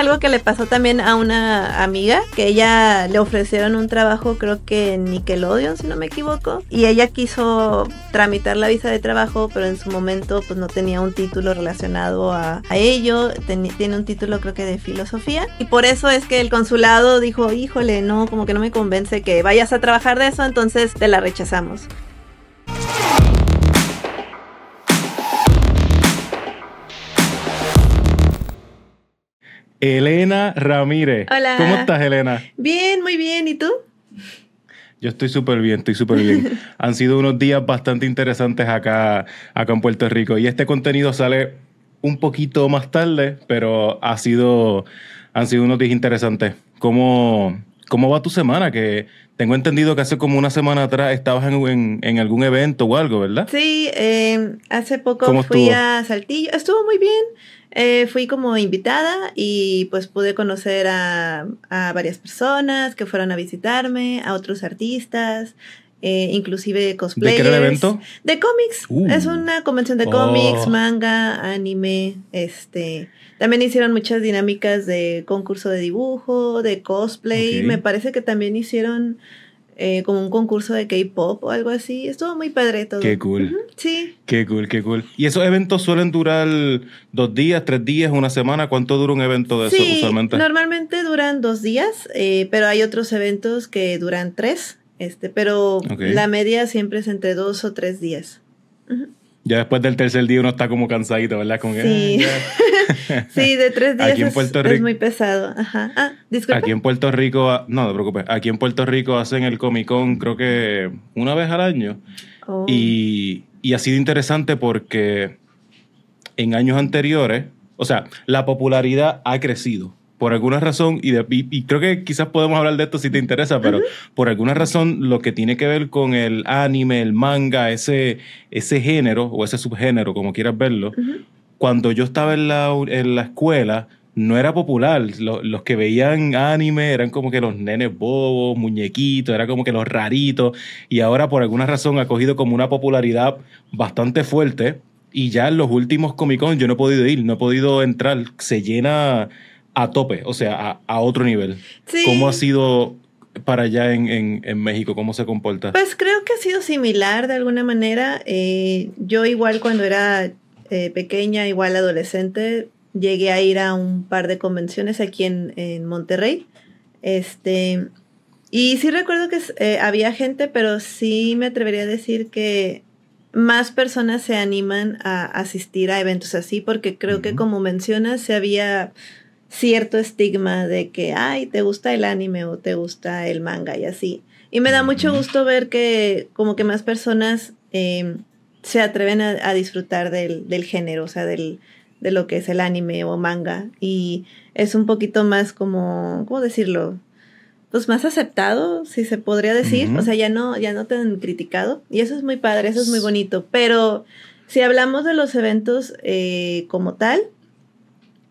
algo que le pasó también a una amiga, que ella le ofrecieron un trabajo creo que en Nickelodeon, si no me equivoco, y ella quiso tramitar la visa de trabajo, pero en su momento pues no tenía un título relacionado a, ello, tiene un título creo que de filosofía, y por eso es que el consulado dijo, híjole, no, como que no me convence que vayas a trabajar de eso, entonces te la rechazamos. Elena Ramírez. Hola. ¿Cómo estás, Elena? Bien, muy bien. ¿Y tú? Yo estoy súper bien, estoy súper bien. Han sido unos días bastante interesantes acá, acá en Puerto Rico. Y este contenido sale un poquito más tarde, pero ha sido, han sido unos días interesantes. ¿Cómo, cómo va tu semana? Que tengo entendido que hace como una semana atrás estabas en, algún evento o algo, ¿verdad? Sí, eh, hace poco fui a Saltillo. Estuvo muy bien. Eh, fui como invitada y pues pude conocer a, varias personas que fueron a visitarme, a otros artistas, eh, inclusive cosplayers. ¿De qué era el evento? De cómics. Uh. es una convención de cómics, oh. manga, anime, este... También hicieron muchas dinámicas de concurso de dibujo, de cosplay. Me parece que también hicieron eh, como un concurso de K-pop o algo así. Estuvo muy padre todo. Qué cool. Sí. Qué cool, qué cool. ¿Y esos eventos suelen durar dos días, tres días, una semana? ¿Cuánto dura un evento de eso usualmente? Normalmente duran dos días, eh, pero hay otros eventos que duran tres, este, pero la media siempre es entre dos o tres días. Ya después del tercer día uno está como cansadito, ¿verdad? Ah, sí. de tres días es, muy pesado. Ajá. Ah, aquí en Puerto Rico, ah, no, no te preocupes, aquí en Puerto Rico hacen el Comic Con creo que una vez al año. Oh. y ha sido interesante porque en años anteriores, o sea, la popularidad ha crecido por alguna razón, y, creo que quizás podemos hablar de esto si te interesa, pero por alguna razón lo que tiene que ver con el anime, el manga, ese, ese género o ese subgénero, como quieras verlo, cuando yo estaba en la, en la escuela, no era popular. Los, que veían anime eran como que los nenes bobos, muñequitos, era como que los raritos. Y ahora por alguna razón ha cogido como una popularidad bastante fuerte. Y ya en los últimos Comic Con yo no he podido ir, no he podido entrar. Se llena, a tope, o sea, a, otro nivel. ¿Cómo ha sido para allá en, México? ¿Cómo se comporta? Pues creo que ha sido similar de alguna manera. Eh, yo igual cuando era eh, pequeña, igual adolescente, llegué a ir a un par de convenciones aquí en, en Monterrey. Este, y sí recuerdo que eh, había gente, pero sí me atrevería a decir que más personas se animan a asistir a eventos así, porque creo que como mencionas, se había cierto estigma de que, ay, te gusta el anime o te gusta el manga y así. Y me da mucho gusto ver que como que más personas eh, se atreven a, disfrutar del, del, género, o sea, del, de lo que es el anime o manga. Y es un poquito más como, ¿cómo decirlo? Pues más aceptado, si se podría decir. O sea, ya no, ya no han criticado. Y eso es muy padre, eso es muy bonito. Pero si hablamos de los eventos eh, como tal,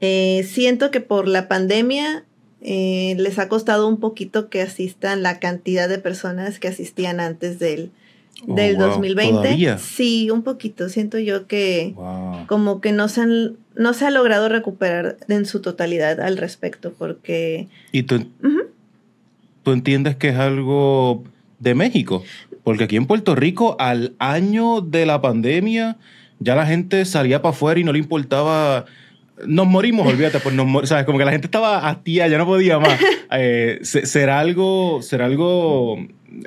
eh, siento que por la pandemia eh, les ha costado un poquito que asistan la cantidad de personas que asistían antes del, 2020. Sí, un poquito. Siento yo que como que no se, no se ha logrado recuperar en su totalidad al respecto porque... ¿Y tú, tú entiendes que es algo de México? Porque aquí en Puerto Rico, al año de la pandemia, ya la gente salía para afuera y no le importaba nos morimos, olvídate, pues nos ¿Sabes? Como que la gente estaba tía ya no podía más. Eh, ¿Será algo, será algo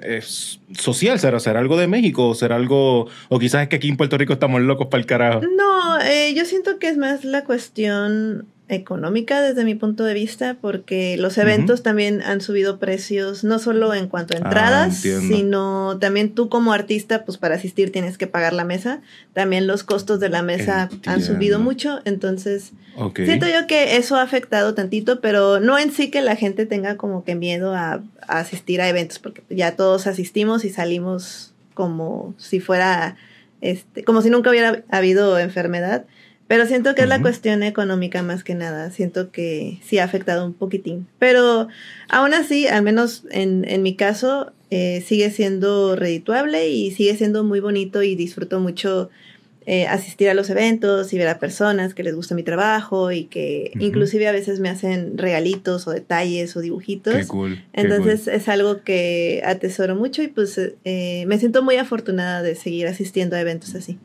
eh, social? ¿Será, algo de México? ¿O será algo.? O quizás es que aquí en Puerto Rico estamos locos para el carajo. No, eh, yo siento que es más la cuestión económica desde mi punto de vista, porque los eventos también han subido precios, no solo en cuanto a ah, entradas, sino también tú como artista, pues para asistir tienes que pagar la mesa, también los costos de la mesa han subido mucho, entonces siento yo que eso ha afectado tantito, pero no en sí que la gente tenga como que miedo a, a asistir a eventos, porque ya todos asistimos y salimos como si fuera, este, como si nunca hubiera habido enfermedad. Pero siento que es la cuestión económica más que nada. Siento que sí ha afectado un poquitín. Pero aún así, al menos en, mi caso, eh, sigue siendo redituable y sigue siendo muy bonito y disfruto mucho eh, asistir a los eventos y ver a personas que les gusta mi trabajo y que inclusive a veces me hacen regalitos o detalles o dibujitos. Entonces es algo que atesoro mucho y pues eh, me siento muy afortunada de seguir asistiendo a eventos así.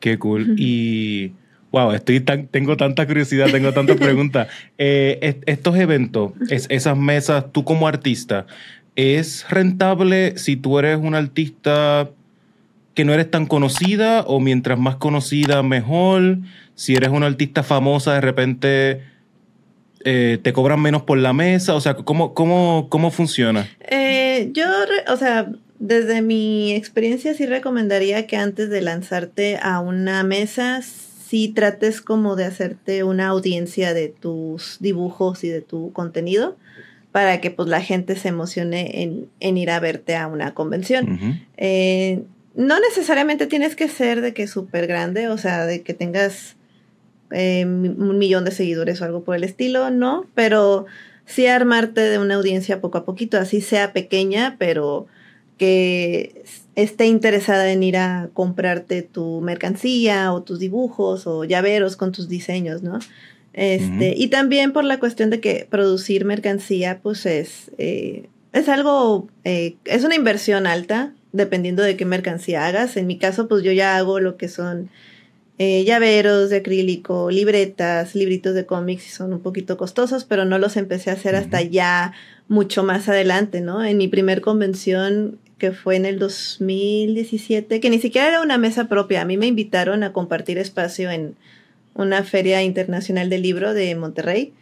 Qué cool. Y wow, estoy tan, tengo tanta curiosidad, tengo tantas preguntas. Eh, estos eventos, esas mesas, tú como artista, ¿es rentable si tú eres un artista que no eres tan conocida o mientras más conocida mejor? Si eres una artista famosa, de repente eh, te cobran menos por la mesa. O sea, ¿cómo, cómo funciona? Eh, yo, o sea, desde mi experiencia sí recomendaría que antes de lanzarte a una mesa, sí trates como de hacerte una audiencia de tus dibujos y de tu contenido para que pues la gente se emocione en, en ir a verte a una convención. Eh, no necesariamente tienes que ser de que súper grande, o sea, de que tengas eh, un millón de seguidores o algo por el estilo, no, pero sí armarte de una audiencia poco a poquito, así sea pequeña, pero que esté interesada en ir a comprarte tu mercancía o tus dibujos o llaveros con tus diseños, ¿no? Este, Y también por la cuestión de que producir mercancía, pues es, eh, es algo, eh, es una inversión alta, dependiendo de qué mercancía hagas. En mi caso, pues yo ya hago lo que son eh, llaveros de acrílico, libretas, libritos de cómics, y son un poquito costosos, pero no los empecé a hacer hasta ya mucho más adelante, ¿no? En mi primer convención que fue en el 2017, que ni siquiera era una mesa propia. A mí me invitaron a compartir espacio en una feria internacional del libro de Monterrey.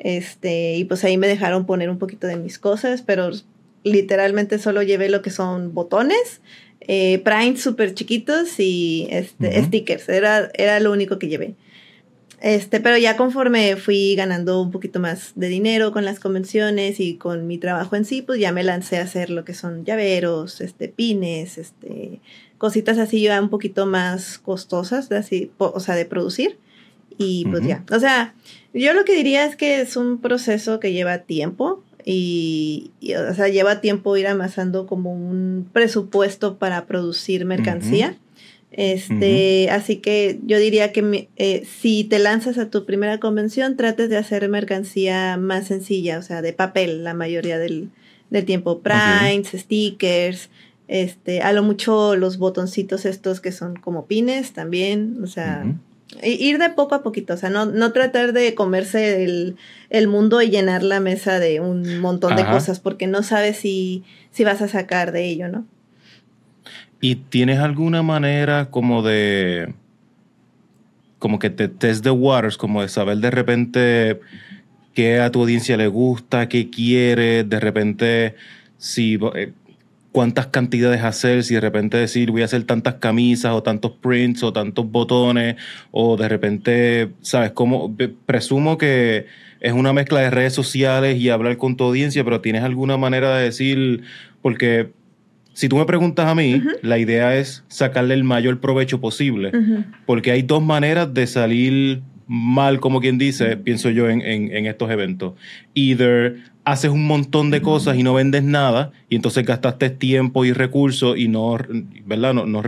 Este, y pues ahí me dejaron poner un poquito de mis cosas, pero literalmente solo llevé lo que son botones, primes eh, prints súper chiquitos y este, stickers. Era, era lo único que llevé. Este, pero ya conforme fui ganando un poquito más de dinero con las convenciones y con mi trabajo en sí, pues ya me lancé a hacer lo que son llaveros, este, pines, este, cositas así ya un poquito más costosas, de así, o sea, de producir. Y pues ya. O sea, yo lo que diría es que es un proceso que lleva tiempo y, o sea, lleva tiempo ir amasando como un presupuesto para producir mercancía. Este, Así que yo diría que eh, si te lanzas a tu primera convención, trates de hacer mercancía más sencilla, o sea, de papel la mayoría del, tiempo. primes, stickers, este, a lo mucho los botoncitos estos que son como pines también, o sea, Ir de poco a poquito, o sea, no, tratar de comerse el, mundo y llenar la mesa de un montón de cosas, porque no sabes si, si vas a sacar de ello, ¿no? ¿Y tienes alguna manera como de, como que te test the waters, como de saber de repente qué a tu audiencia le gusta, qué quiere, de repente si eh, cuántas cantidades hacer, si de repente decir voy a hacer tantas camisas o tantos prints o tantos botones, o de repente, ¿sabes? cómo? presumo que es una mezcla de redes sociales y hablar con tu audiencia, pero tienes alguna manera de decir, porque si tú me preguntas a mí, la idea es sacarle el mayor provecho posible, porque hay dos maneras de salir mal, como quien dice, pienso yo en, estos eventos. Either haces un montón de cosas y no vendes nada, y entonces gastaste tiempo y recursos y no, ¿verdad? No, no,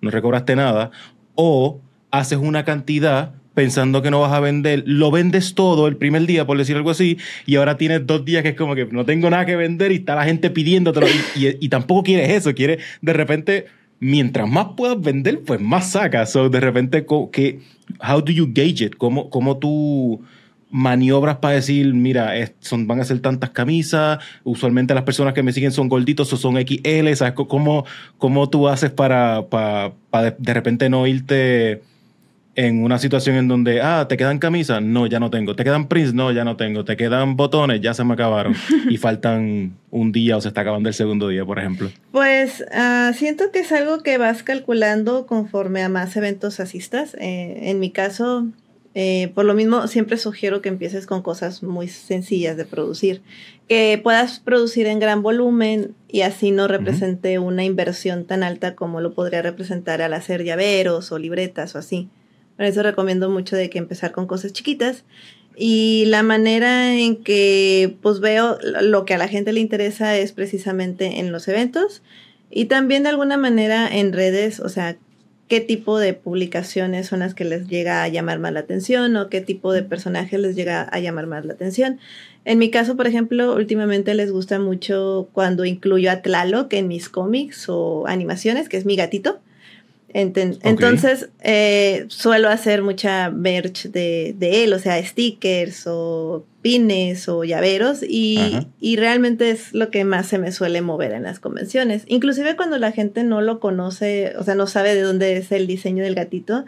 no recobraste nada, o haces una cantidad pensando que no vas a vender, lo vendes todo el primer día, por decir algo así, y ahora tienes dos días que es como que no tengo nada que vender y está la gente pidiéndotelo y, tampoco quieres eso, quieres de repente, mientras más puedas vender, pues más sacas. So, de repente, que, how do you gauge it? ¿Cómo, cómo tú maniobras para decir, mira, son, van a ser tantas camisas, usualmente las personas que me siguen son gorditos o son XL, ¿sabes? ¿Cómo, cómo tú haces para, para, de repente no irte en una situación en donde, ah, te quedan camisas, no, ya no tengo, te quedan prints, no, ya no tengo, te quedan botones, ya se me acabaron y faltan un día o se está acabando el segundo día, por ejemplo? Pues ah, siento que es algo que vas calculando conforme a más eventos asistas. Eh, en mi caso, eh, por lo mismo, siempre sugiero que empieces con cosas muy sencillas de producir, que puedas producir en gran volumen y así no represente una inversión tan alta como lo podría representar al hacer llaveros o libretas o así. Por eso recomiendo mucho de que empezar con cosas chiquitas. Y la manera en que pues veo lo que a la gente le interesa es precisamente en los eventos y también de alguna manera en redes, o sea, qué tipo de publicaciones son las que les llega a llamar más la atención o qué tipo de personajes les llega a llamar más la atención. En mi caso, por ejemplo, últimamente les gusta mucho cuando incluyo a Tlaloc en mis cómics o animaciones, que es mi gatito. Entonces, eh, suelo hacer mucha merch de, él, o sea, stickers o pines o llaveros y, realmente es lo que más se me suele mover en las convenciones. Inclusive cuando la gente no lo conoce, o sea, no sabe de dónde es el diseño del gatito,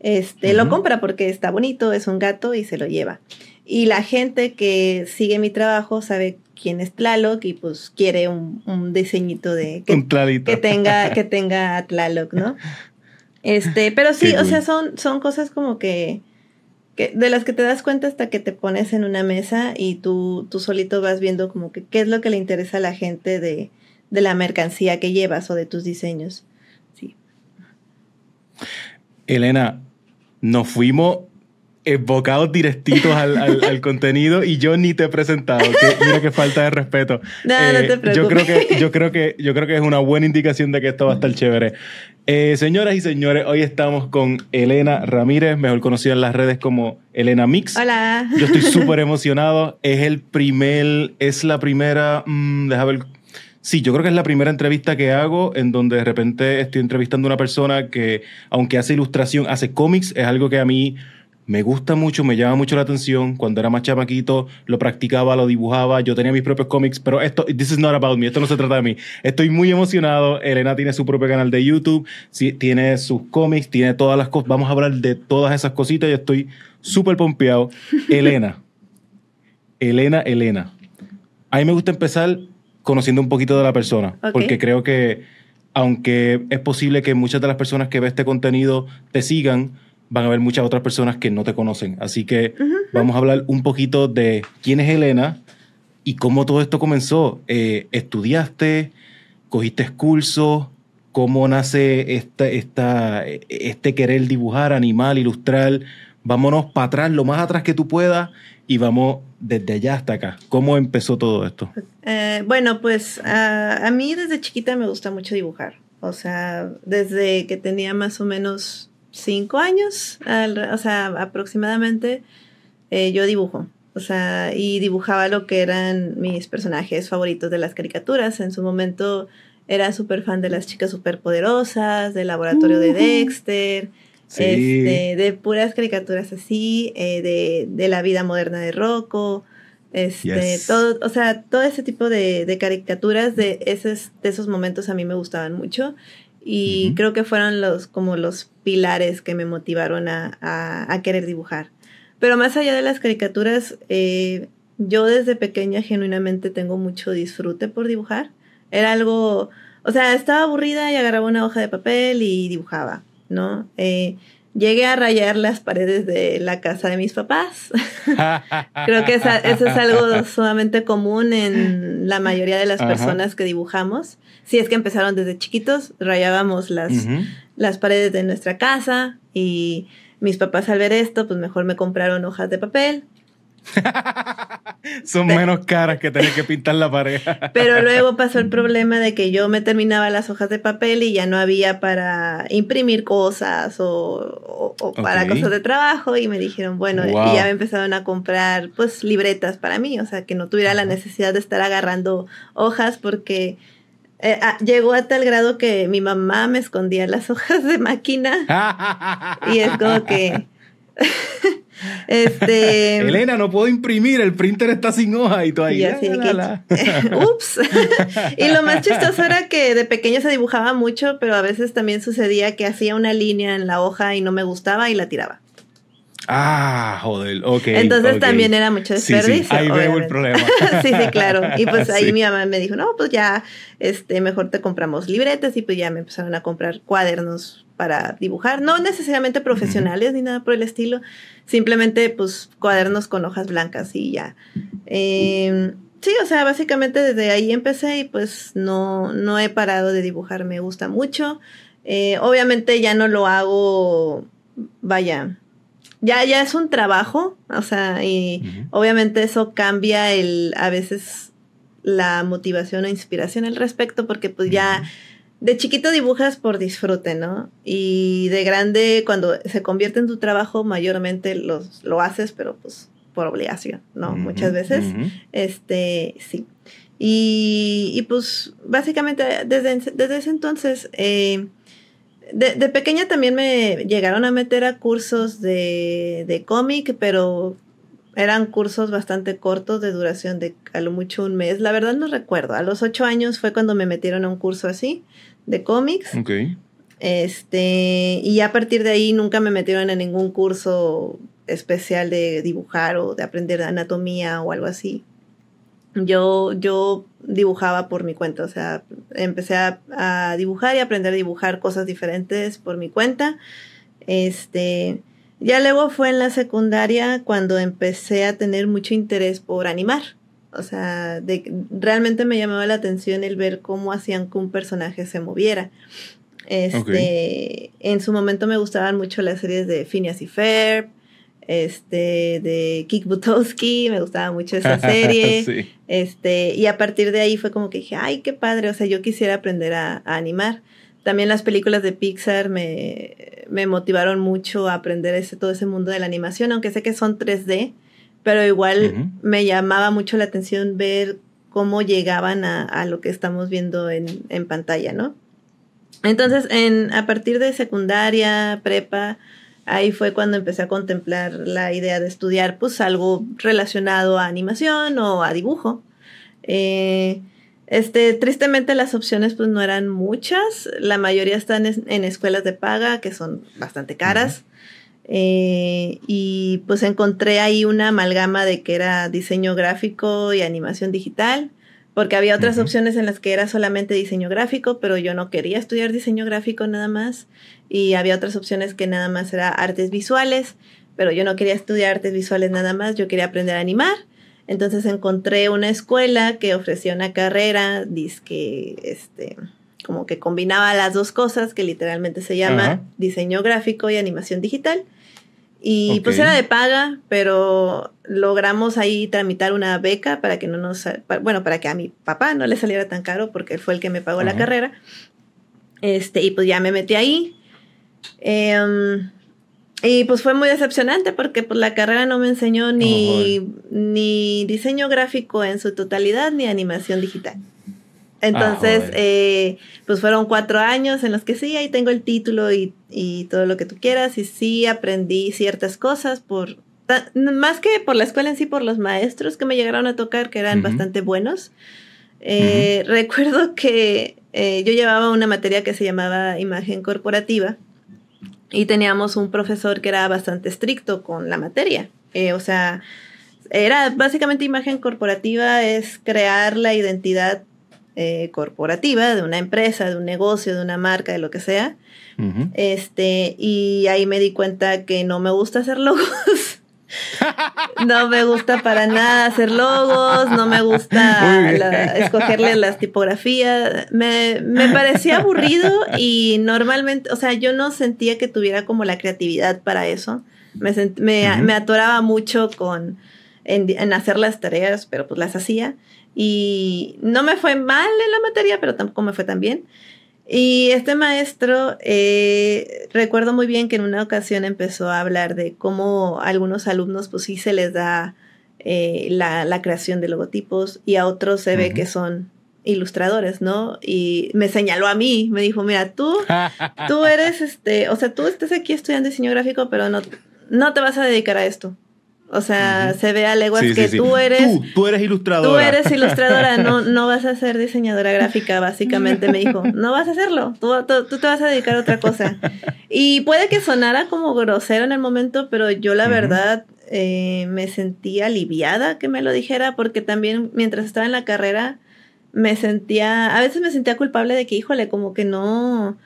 este, lo compra porque está bonito, es un gato y se lo lleva. Y la gente que sigue mi trabajo sabe quién es Tlaloc y pues quiere un, diseñito de que, tenga que tenga Tlaloc, ¿no? Este, pero sí, o sea, son, son cosas como que, de las que te das cuenta hasta que te pones en una mesa y tú, tú solito vas viendo como que qué es lo que le interesa a la gente de, de la mercancía que llevas o de tus diseños. Sí. Elena, nos fuimos bocados directitos al, contenido y yo ni te he presentado. mira qué falta de respeto. No, no eh, te preocupes. Yo creo, que, yo, creo que, yo creo que es una buena indicación de que esto va a estar chévere. Eh, señoras y señores, hoy estamos con Elena Ramírez, mejor conocida en las redes como Elena Mix. Hola. Yo estoy súper emocionado. Es el primer, es la primera, mm, déjame ver. Sí, yo creo que es la primera entrevista que hago en donde de repente estoy entrevistando a una persona que, aunque hace ilustración, hace cómics, es algo que a mí me gusta mucho, me llama mucho la atención. Cuando era más chamaquito, lo practicaba, lo dibujaba, yo tenía mis propios cómics, pero esto, this is not about me, esto no se trata de mí. Estoy muy emocionado. Elena tiene su propio canal de YouTube, tiene sus cómics, tiene todas las cosas. Vamos a hablar de todas esas cositas. y estoy súper pompeado. Elena, Elena, Elena. A mí me gusta empezar conociendo un poquito de la persona, porque creo que, aunque es posible que muchas de las personas que ve este contenido te sigan, van a haber muchas otras personas que no te conocen. Así que vamos a hablar un poquito de quién es Elena y cómo todo esto comenzó. Eh, ¿Estudiaste? ¿Cogiste cursos? ¿Cómo nace este querer dibujar, animal, ilustrar? Vámonos para atrás, lo más atrás que tú puedas, y vamos desde allá hasta acá. ¿Cómo empezó todo esto? Eh, bueno, pues a mí desde chiquita me gusta mucho dibujar. O sea, desde que tenía más o menos cinco años, o sea, aproximadamente, eh, yo dibujo. O sea, y dibujaba lo que eran mis personajes favoritos de las caricaturas. En su momento era súper fan de las chicas poderosas, del laboratorio de Dexter, este, de puras caricaturas así, eh, de, de, la vida moderna de Rocco. Este, todo, o sea, todo ese tipo de, caricaturas de de esos momentos a mí me gustaban mucho y creo que fueron los como los pilares que me motivaron a, a, querer dibujar. Pero más allá de las caricaturas, eh, yo desde pequeña genuinamente tengo mucho disfrute por dibujar. Era algo, o sea, estaba aburrida y agarraba una hoja de papel y dibujaba, ¿no? Eh, Llegué a rayar las paredes de la casa de mis papás. Creo que eso es algo sumamente común en la mayoría de las personas que dibujamos. Si es que empezaron desde chiquitos, rayábamos las, las paredes de nuestra casa y mis papás al ver esto, pues mejor me compraron hojas de papel Son menos caras que tener que pintar la pareja. Pero luego pasó el problema de que yo me terminaba las hojas de papel y ya no había para imprimir cosas o, para cosas de trabajo y me dijeron, bueno, y ya me empezaron a comprar pues libretas para mí, o sea, que no tuviera la necesidad de estar agarrando hojas porque... Eh, ah, llegó a tal grado que mi mamá me escondía las hojas de máquina y es como que este... Elena, no puedo imprimir, el printer está sin hoja y todavía. Ups. y lo más chistoso era que de pequeño se dibujaba mucho, pero a veces también sucedía que hacía una línea en la hoja y no me gustaba y la tiraba. Ah, joder, ok. Entonces también era mucho desperdicio. Sí, Ahí veo el problema. sí, sí, claro. Y pues ahí mi mamá me dijo, no, pues ya, este, mejor te compramos libretes y pues ya me empezaron a comprar cuadernos para dibujar, no necesariamente profesionales ni nada por el estilo, simplemente pues cuadernos con hojas blancas y ya. Em, sí, o sea, básicamente desde ahí empecé y pues no, no he parado de dibujar, me gusta mucho. Eh, obviamente ya no lo hago, vaya, ya, ya es un trabajo, o sea, y obviamente eso cambia el, a veces la motivación o inspiración al respecto, porque pues ya de chiquito dibujas por disfrute, ¿no? Y de grande, cuando se convierte en tu trabajo, mayormente los, lo haces, pero pues por obligación, ¿no? Muchas veces, este, sí. Y, pues básicamente desde, desde ese entonces... Eh, de, pequeña también me llegaron a meter a cursos de, cómic, pero eran cursos bastante cortos de duración de a lo mucho un mes. La verdad no recuerdo. A los ocho años fue cuando me metieron a un curso así de cómics. Este, y a partir de ahí nunca me metieron a ningún curso especial de dibujar o de aprender anatomía o algo así. Yo, yo dibujaba por mi cuenta, o sea, empecé a, dibujar y aprender a dibujar cosas diferentes por mi cuenta. Este, ya luego fue en la secundaria cuando empecé a tener mucho interés por animar. O sea, realmente me llamaba la atención el ver cómo hacían que un personaje se moviera. Este, en su momento me gustaban mucho las series de Phineas y Ferb, este, de Kik Butowski, me gustaba mucho esa serie. este, y a partir de ahí fue como que dije, ay, qué padre, o sea, yo quisiera aprender a, animar. También las películas de Pixar me, me, motivaron mucho a aprender ese, todo ese mundo de la animación, aunque sé que son 3D, pero igual me llamaba mucho la atención ver cómo llegaban a, a lo que estamos viendo en, en pantalla, ¿no? Entonces, en, a partir de secundaria, prepa, ahí fue cuando empecé a contemplar la idea de estudiar pues algo relacionado a animación o a dibujo. Eh, este, tristemente las opciones pues no eran muchas, la mayoría están en, escuelas de paga que son bastante caras. Eh, y pues encontré ahí una amalgama de que era diseño gráfico y animación digital, porque había otras opciones en las que era solamente diseño gráfico, pero yo no quería estudiar diseño gráfico nada más y había otras opciones que nada más era artes visuales, pero yo no quería estudiar artes visuales nada más, yo quería aprender a animar. Entonces encontré una escuela que ofrecía una carrera, este, como que combinaba las dos cosas, que literalmente se llama diseño gráfico y animación digital. Y pues era de paga, pero logramos ahí tramitar una beca para que no nos, bueno, para que a mi papá no le saliera tan caro porque fue el que me pagó la carrera. Este, y pues ya me metí ahí, Em, y pues fue muy decepcionante porque pues la carrera no me enseñó ni, eh. diseño gráfico en su totalidad ni animación digital. Entonces, ah, eh, pues fueron cuatro años en los que sí, ahí tengo el título y, y todo lo que tú quieras y sí aprendí ciertas cosas por, más que por la escuela en sí, por los maestros que me llegaron a tocar, que eran bastante buenos. Eh, recuerdo que yo llevaba una materia que se llamaba imagen corporativa y teníamos un profesor que era bastante estricto con la materia. Eh, o sea, era básicamente imagen corporativa es crear la identidad eh, corporativa de una empresa, de un negocio, de una marca, de lo que sea. Este, y ahí me di cuenta que no me gusta hacer logos. No me gusta para nada hacer logos, no me gusta escogerle las tipografías. Me, parecía aburrido y normalmente, o sea, yo no sentía que tuviera como la creatividad para eso. Me, atoraba mucho con, en, hacer las tareas, pero pues las hacía. Y no me fue mal en la materia, pero tampoco me fue tan bien. Y este maestro, eh, recuerdo muy bien que en una ocasión empezó a hablar de cómo a algunos alumnos, pues sí se les da eh, la, creación de logotipos y a otros se ve que son ilustradores, ¿no? Y me señaló a mí, me dijo, mira, tú, tú eres este, o sea, tú estás aquí estudiando diseño gráfico, pero no, no te vas a dedicar a esto. O sea, se ve a leguas que tú eres. Tú, eres ilustradora. Tú eres ilustradora, no, no vas a ser diseñadora gráfica, básicamente me dijo. No vas a hacerlo, tú, tú, te vas a dedicar a otra cosa. Y puede que sonara como grosero en el momento, pero yo la verdad eh, me sentí aliviada que me lo dijera, porque también mientras estaba en la carrera me sentía. A veces me sentía culpable de que, híjole, como que no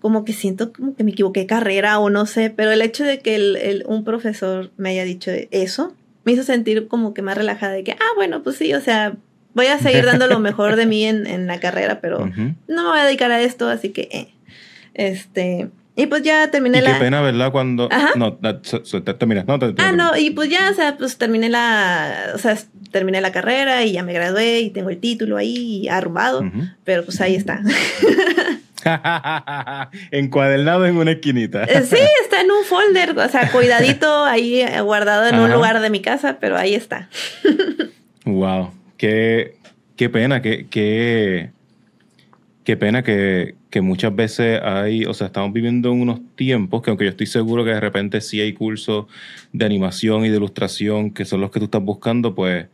como que siento como que me equivoqué carrera o no sé, pero el hecho de que el, un profesor me haya dicho eso, me hizo sentir como que más relajada de que, ah, bueno, pues sí, o sea, voy a seguir dando lo mejor de mí en, la carrera, pero no me voy a dedicar a esto, así que, eh". este, y pues ya terminé la... Qué pena, ¿verdad? Cuando... terminas. No, te, ah, no, y pues ya, o sea, pues terminé la... O sea, terminé la carrera y ya me gradué y tengo el título ahí arrumado, pero pues ahí está. Encuadernado en una esquinita. Eh, sí, está en un folder, o sea, cuidadito ahí eh, guardado en un lugar de mi casa, pero ahí está. wow, qué, qué pena, qué, qué, pena que, muchas veces hay, o sea, estamos viviendo en unos tiempos que aunque yo estoy seguro que de repente sí hay cursos de animación y de ilustración que son los que tú estás buscando, pues,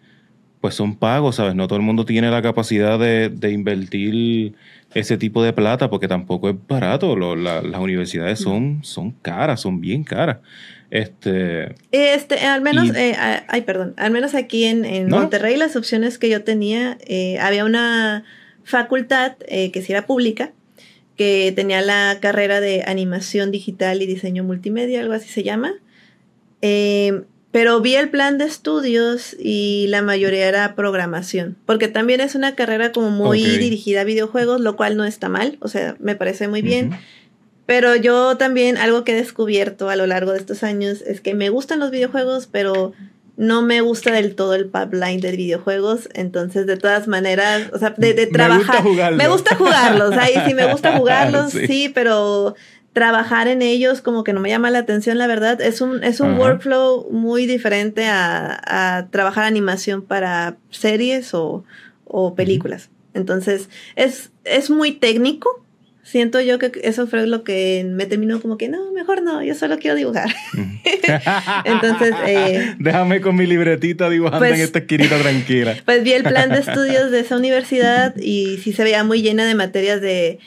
pues son pagos, ¿sabes? No todo el mundo tiene la capacidad de, de invertir ese tipo de plata porque tampoco es barato. las universidades son, son caras, son bien caras. Este, este, al menos, eh, ay, perdón, al menos aquí en, Monterrey las opciones que yo tenía, eh, había una facultad eh, que sí era pública, que tenía la carrera de animación digital y diseño multimedia, algo así se llama. Em, pero vi el plan de estudios y la mayoría era programación, porque también es una carrera como muy dirigida a videojuegos, lo cual no está mal, o sea, me parece muy bien. Pero yo también algo que he descubierto a lo largo de estos años es que me gustan los videojuegos, pero no me gusta del todo el pipeline de videojuegos, entonces de todas maneras, o sea, de, trabajar. Me gusta jugarlos, me gusta jugarlos ahí sí me gusta jugarlos, sí. pero trabajar en ellos como que no me llama la atención, la verdad. Es un, es un workflow muy diferente a, trabajar animación para series o, películas. Entonces, es, es muy técnico, siento yo que eso fue lo que me terminó como que no, mejor no, yo solo quiero dibujar. Entonces, eh, déjame con mi libretita dibujando pues en esta esquinita tranquila. pues vi el plan de estudios de esa universidad y sí se veía muy llena de materias de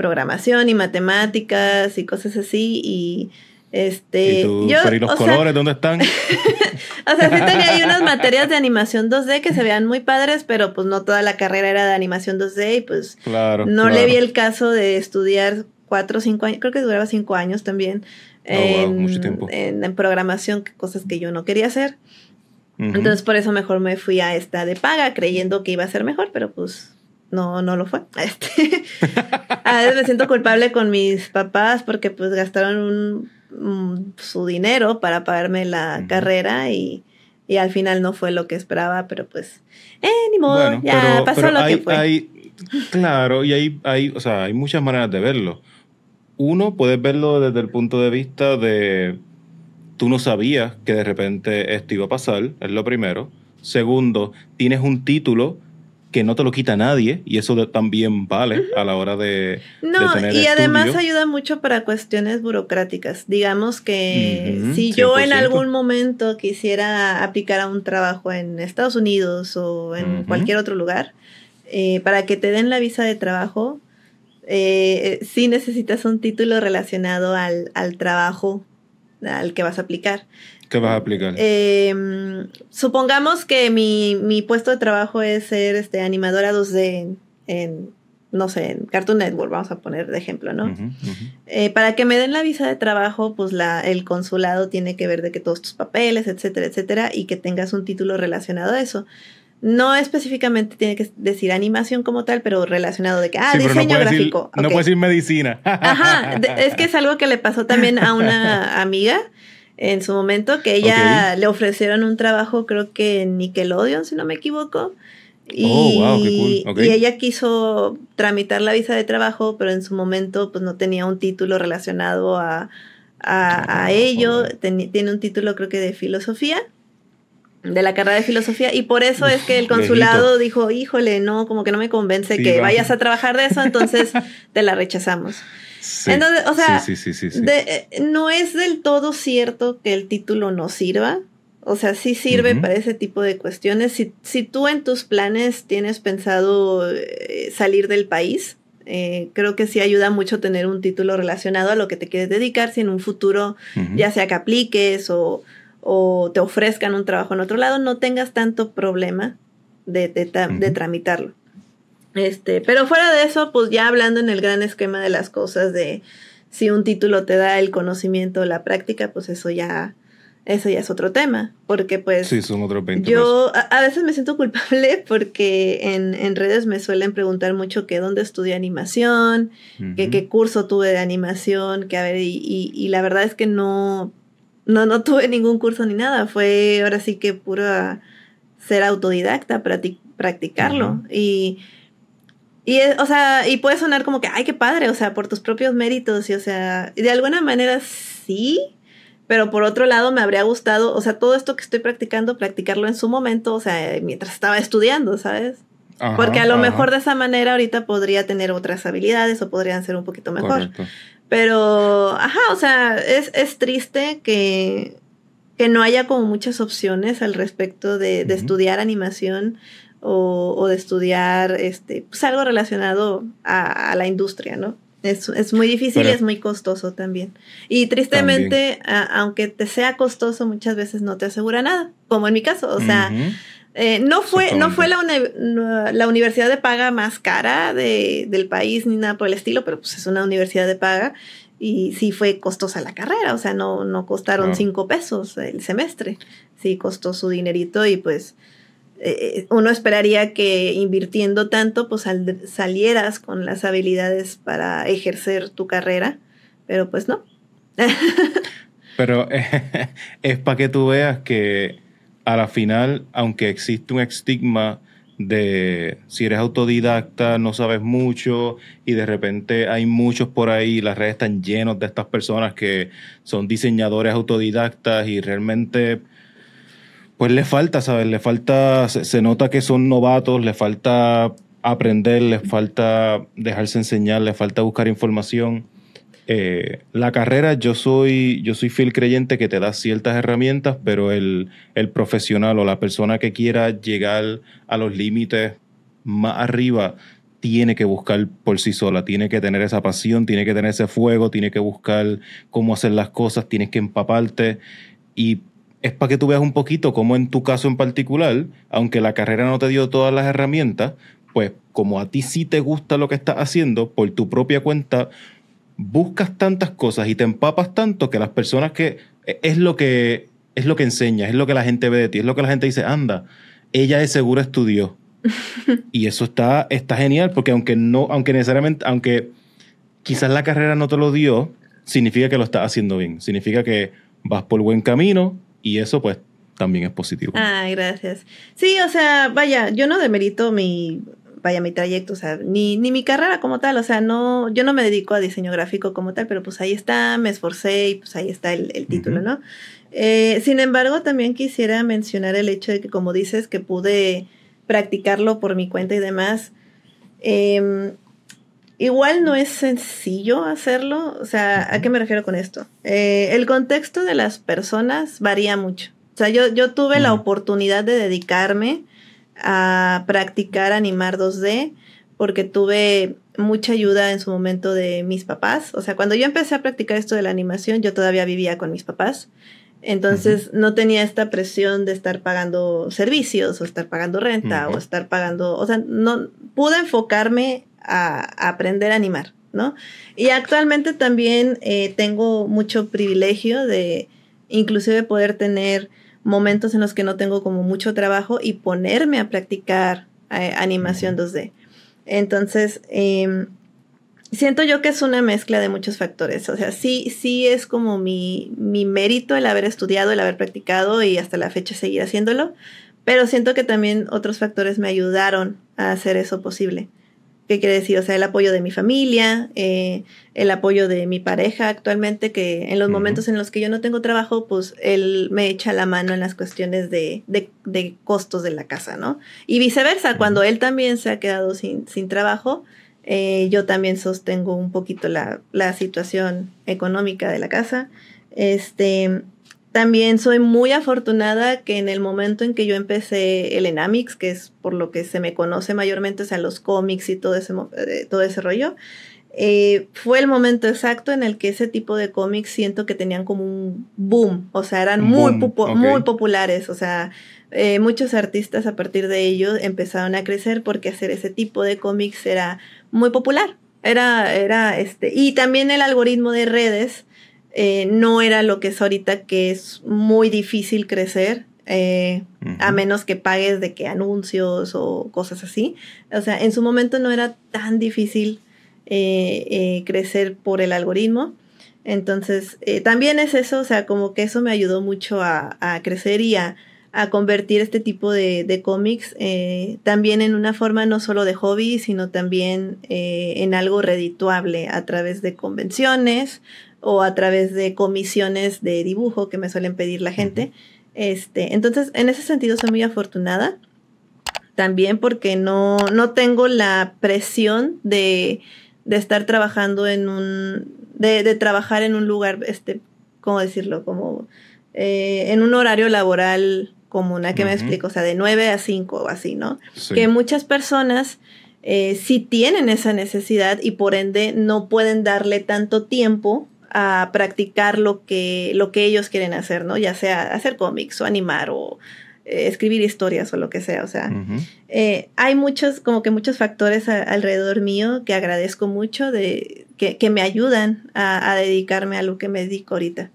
programación y matemáticas y cosas así y este, ¿Y, los colores dónde están? o sea, sí tenía ahí unas materias de animación 2D que se veían muy padres, pero pues no toda la carrera era de animación 2D y pues claro, no le vi el caso de estudiar cuatro o cinco años, creo que duraba cinco años también oh, en, mucho tiempo. En, programación, cosas que yo no quería hacer. Entonces por eso mejor me fui a esta de paga creyendo que iba a ser mejor, pero pues no, no lo fue. Este, a veces me siento culpable con mis papás porque pues gastaron mm, su dinero para pagarme la carrera y, al final no fue lo que esperaba, pero pues, eh, ni modo, ya pasó lo que fue. claro, y hay, hay, sea, hay muchas maneras de verlo. Uno, puedes verlo desde el punto de vista de tú no sabías que de repente esto iba a pasar, es lo primero. Segundo, tienes un título que no te lo quita nadie y eso también vale a la hora de... No, y además ayuda mucho para cuestiones burocráticas. Digamos que si yo en algún momento quisiera aplicar a un trabajo en Estados Unidos o en cualquier otro lugar, eh, para que te den la visa de trabajo, eh, eh, sí necesitas un título relacionado al, al trabajo al que vas a aplicar. ¿Qué vas a aplicar? Em, supongamos que mi, puesto de trabajo es ser este, animadora 2D en, no sé, en Cartoon Network, vamos a poner de ejemplo, ¿no? Eh, para que me den la visa de trabajo, pues la, el consulado tiene que ver de que todos tus papeles, etcétera, etcétera, y que tengas un título relacionado a eso. No específicamente tiene que decir animación como tal, pero relacionado de que, ah, diseño gráfico. No puede decir medicina. Ajá, es que es algo que le pasó también a una amiga en su momento, que ella le ofrecieron un trabajo, creo que en Nickelodeon, si no me equivoco. Oh, y, ella quiso tramitar la visa de trabajo, pero en su momento pues no tenía un título relacionado a, ah, ello. tiene un título creo que de filosofía, de la carrera de filosofía, y por eso es que el consulado dijo, híjole, no, como que no me convence que vayas a trabajar de eso, entonces te la rechazamos. Entonces, o sea, eh, no es del todo cierto que el título no sirva. O sea, sí sirve para ese tipo de cuestiones. Si, tú en tus planes tienes pensado eh, salir del país, eh, creo que sí ayuda mucho tener un título relacionado a lo que te quieres dedicar, si en un futuro, ya sea que apliques o, te ofrezcan un trabajo en otro lado, no tengas tanto problema de tramitarlo. Este, pero fuera de eso, pues ya hablando en el gran esquema de las cosas de si un título te da el conocimiento, o la práctica, pues eso ya eso ya es otro tema, porque pues sí, yo a, veces me siento culpable porque en, en, redes me suelen preguntar mucho que dónde estudié animación, que qué curso tuve de animación, que a ver, y, la verdad es que no, no, no tuve ningún curso ni nada, fue ahora sí que pura ser autodidacta, practicarlo. Y y, o sea, y puede sonar como que, ay, qué padre, o sea, por tus propios méritos, y o sea, de alguna manera sí, pero por otro lado me habría gustado, o sea, todo esto que estoy practicando, practicarlo en su momento, o sea, mientras estaba estudiando, ¿sabes? Porque a lo mejor de esa manera ahorita podría tener otras habilidades o podrían ser un poquito mejor. Pero, ajá, o sea, es, triste que, no haya como muchas opciones al respecto de, estudiar animación o, de estudiar este, pues algo relacionado a, la industria, ¿no? Es, muy difícil y es muy costoso también. Y tristemente, aunque te sea costoso, muchas veces no te asegura nada, como en mi caso. O sea, eh, no fue, no fue la, la, universidad de paga más cara de, del país ni nada por el estilo, pero pues es una universidad de paga y sí fue costosa la carrera, o sea, no, no costaron cinco pesos el semestre, sí costó su dinerito y pues eh, uno esperaría que invirtiendo tanto, pues salieras con las habilidades para ejercer tu carrera, pero pues no. pero es para que tú veas que a la final, aunque existe un estigma de si eres autodidacta, no sabes mucho y de repente hay muchos por ahí, las redes están llenos de estas personas que son diseñadores autodidactas y realmente pues le falta, ¿sabes? Le falta, se, nota que son novatos, le falta aprender, le falta dejarse enseñar, le falta buscar información. Eh, la carrera, yo soy, yo soy fiel creyente que te da ciertas herramientas, pero el, el profesional o la persona que quiera llegar a los límites más arriba tiene que buscar por sí sola, tiene que tener esa pasión, tiene que tener ese fuego, tiene que buscar cómo hacer las cosas, tienes que empaparte y es para que tú veas un poquito cómo en tu caso en particular, aunque la carrera no te dio todas las herramientas, pues como a ti sí te gusta lo que estás haciendo, por tu propia cuenta, buscas tantas cosas y te empapas tanto que las personas que e, es lo que es lo que enseñas, es lo que la gente ve de ti, es lo que la gente dice, anda, ella de segura estudió. y eso está, está genial porque aunque no, aunque necesariamente, aunque quizás la carrera no te lo dio, significa que lo estás haciendo bien, significa que vas por buen camino, y eso pues también es positivo. Ah, gracias. Sí, o sea, vaya, yo no demerito mi, vaya, mi trayecto, o sea, ni, ni mi carrera como tal, o sea, no, yo no me dedico a diseño gráfico como tal, pero pues ahí está, me esforcé y pues ahí está el, título, ¿no? Eh, sin embargo, también quisiera mencionar el hecho de que, como dices, que pude practicarlo por mi cuenta y demás. Eh, Igual no es sencillo hacerlo. O sea, ¿a qué me refiero con esto? Eh, el contexto de las personas varía mucho. O sea, yo, yo tuve la oportunidad de dedicarme a practicar animar 2D porque tuve mucha ayuda en su momento de mis papás. O sea, cuando yo empecé a practicar esto de la animación, yo todavía vivía con mis papás. Entonces no tenía esta presión de estar pagando servicios o estar pagando renta o estar pagando, o sea, no pude enfocarme a, aprender a animar, ¿no? Y actualmente también eh, tengo mucho privilegio de inclusive poder tener momentos en los que no tengo como mucho trabajo y ponerme a practicar eh, animación 2D. Entonces, em, siento yo que es una mezcla de muchos factores. O sea, sí, sí es como mi, mérito el haber estudiado, el haber practicado y hasta la fecha seguir haciéndolo. Pero siento que también otros factores me ayudaron a hacer eso posible. ¿Qué quiere decir? O sea, el apoyo de mi familia, eh, el apoyo de mi pareja actualmente, que en los momentos en los que yo no tengo trabajo, pues él me echa la mano en las cuestiones de, de, costos de la casa, ¿no? Y viceversa, cuando él también se ha quedado sin, sin trabajo, eh, yo también sostengo un poquito la, la situación económica de la casa. Este, también soy muy afortunada que en el momento en que yo empecé el Enamix, que es por lo que se me conoce mayormente, o sea, los cómics y todo ese, eh, todo ese rollo, eh, fue el momento exacto en el que ese tipo de cómics siento que tenían como un boom, o sea, eran muy, muy populares, o sea, eh, muchos artistas a partir de ellos empezaron a crecer porque hacer ese tipo de cómics era muy popular, era, era este, y también el algoritmo de redes eh, no era lo que es ahorita, que es muy difícil crecer. Eh, a menos que pagues de que anuncios o cosas así. O sea, en su momento no era tan difícil eh, crecer por el algoritmo. Entonces, también es eso, o sea, como que eso me ayudó mucho a, crecer y a, convertir este tipo de, de cómics también en una forma no solo de hobby, sino también en algo redituable a través de convenciones, o a través de comisiones de dibujo que me suelen pedir la gente. Este, entonces, en ese sentido soy muy afortunada. También porque no, no tengo la presión de, de estar trabajando en un. De, de, trabajar en un lugar, este, ¿cómo decirlo? Como eh, en un horario laboral común, ¿a qué me explico? O sea, de 9 a 5 o así, ¿no? Que muchas personas eh, sí tienen esa necesidad y por ende no pueden darle tanto tiempo a practicar lo que, lo que ellos quieren hacer, ¿no? Ya sea hacer cómics o animar o eh, escribir historias o lo que sea. O sea, eh, hay muchos, como que muchos factores alrededor mío que agradezco mucho de que, que me ayudan a, a, dedicarme a lo que me dedico ahorita.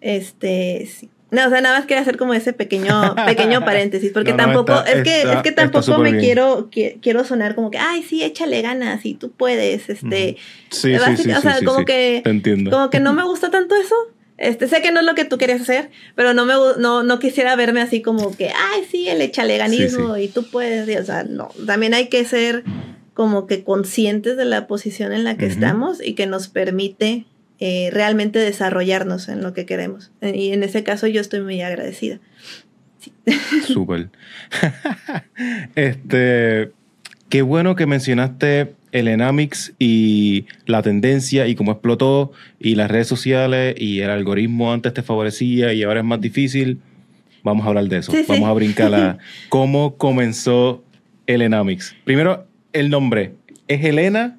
Este, sí. No, o sea, nada más quería hacer como ese pequeño, pequeño paréntesis, porque tampoco, es que, es que tampoco me quiero, quiero sonar como que, ay, sí, échale ganas, y tú puedes, este, sí, sí, o sea, como que, como que no me gusta tanto eso, este, sé que no es lo que tú querías hacer, pero no me, no, no quisiera verme así como que, ay, sí, el échale ganismo, y tú puedes, o sea, no, también hay que ser como que conscientes de la posición en la que estamos y que nos permite eh, realmente desarrollarnos en lo que queremos. Eh, y en ese caso yo estoy muy agradecida. Sí. Súper. este, qué bueno que mencionaste el Enamix y la tendencia y cómo explotó y las redes sociales y el algoritmo antes te favorecía y ahora es más difícil. Vamos a hablar de eso. Vamos a brincar a cómo comenzó el Enamix. Primero, el nombre. ¿Es Elena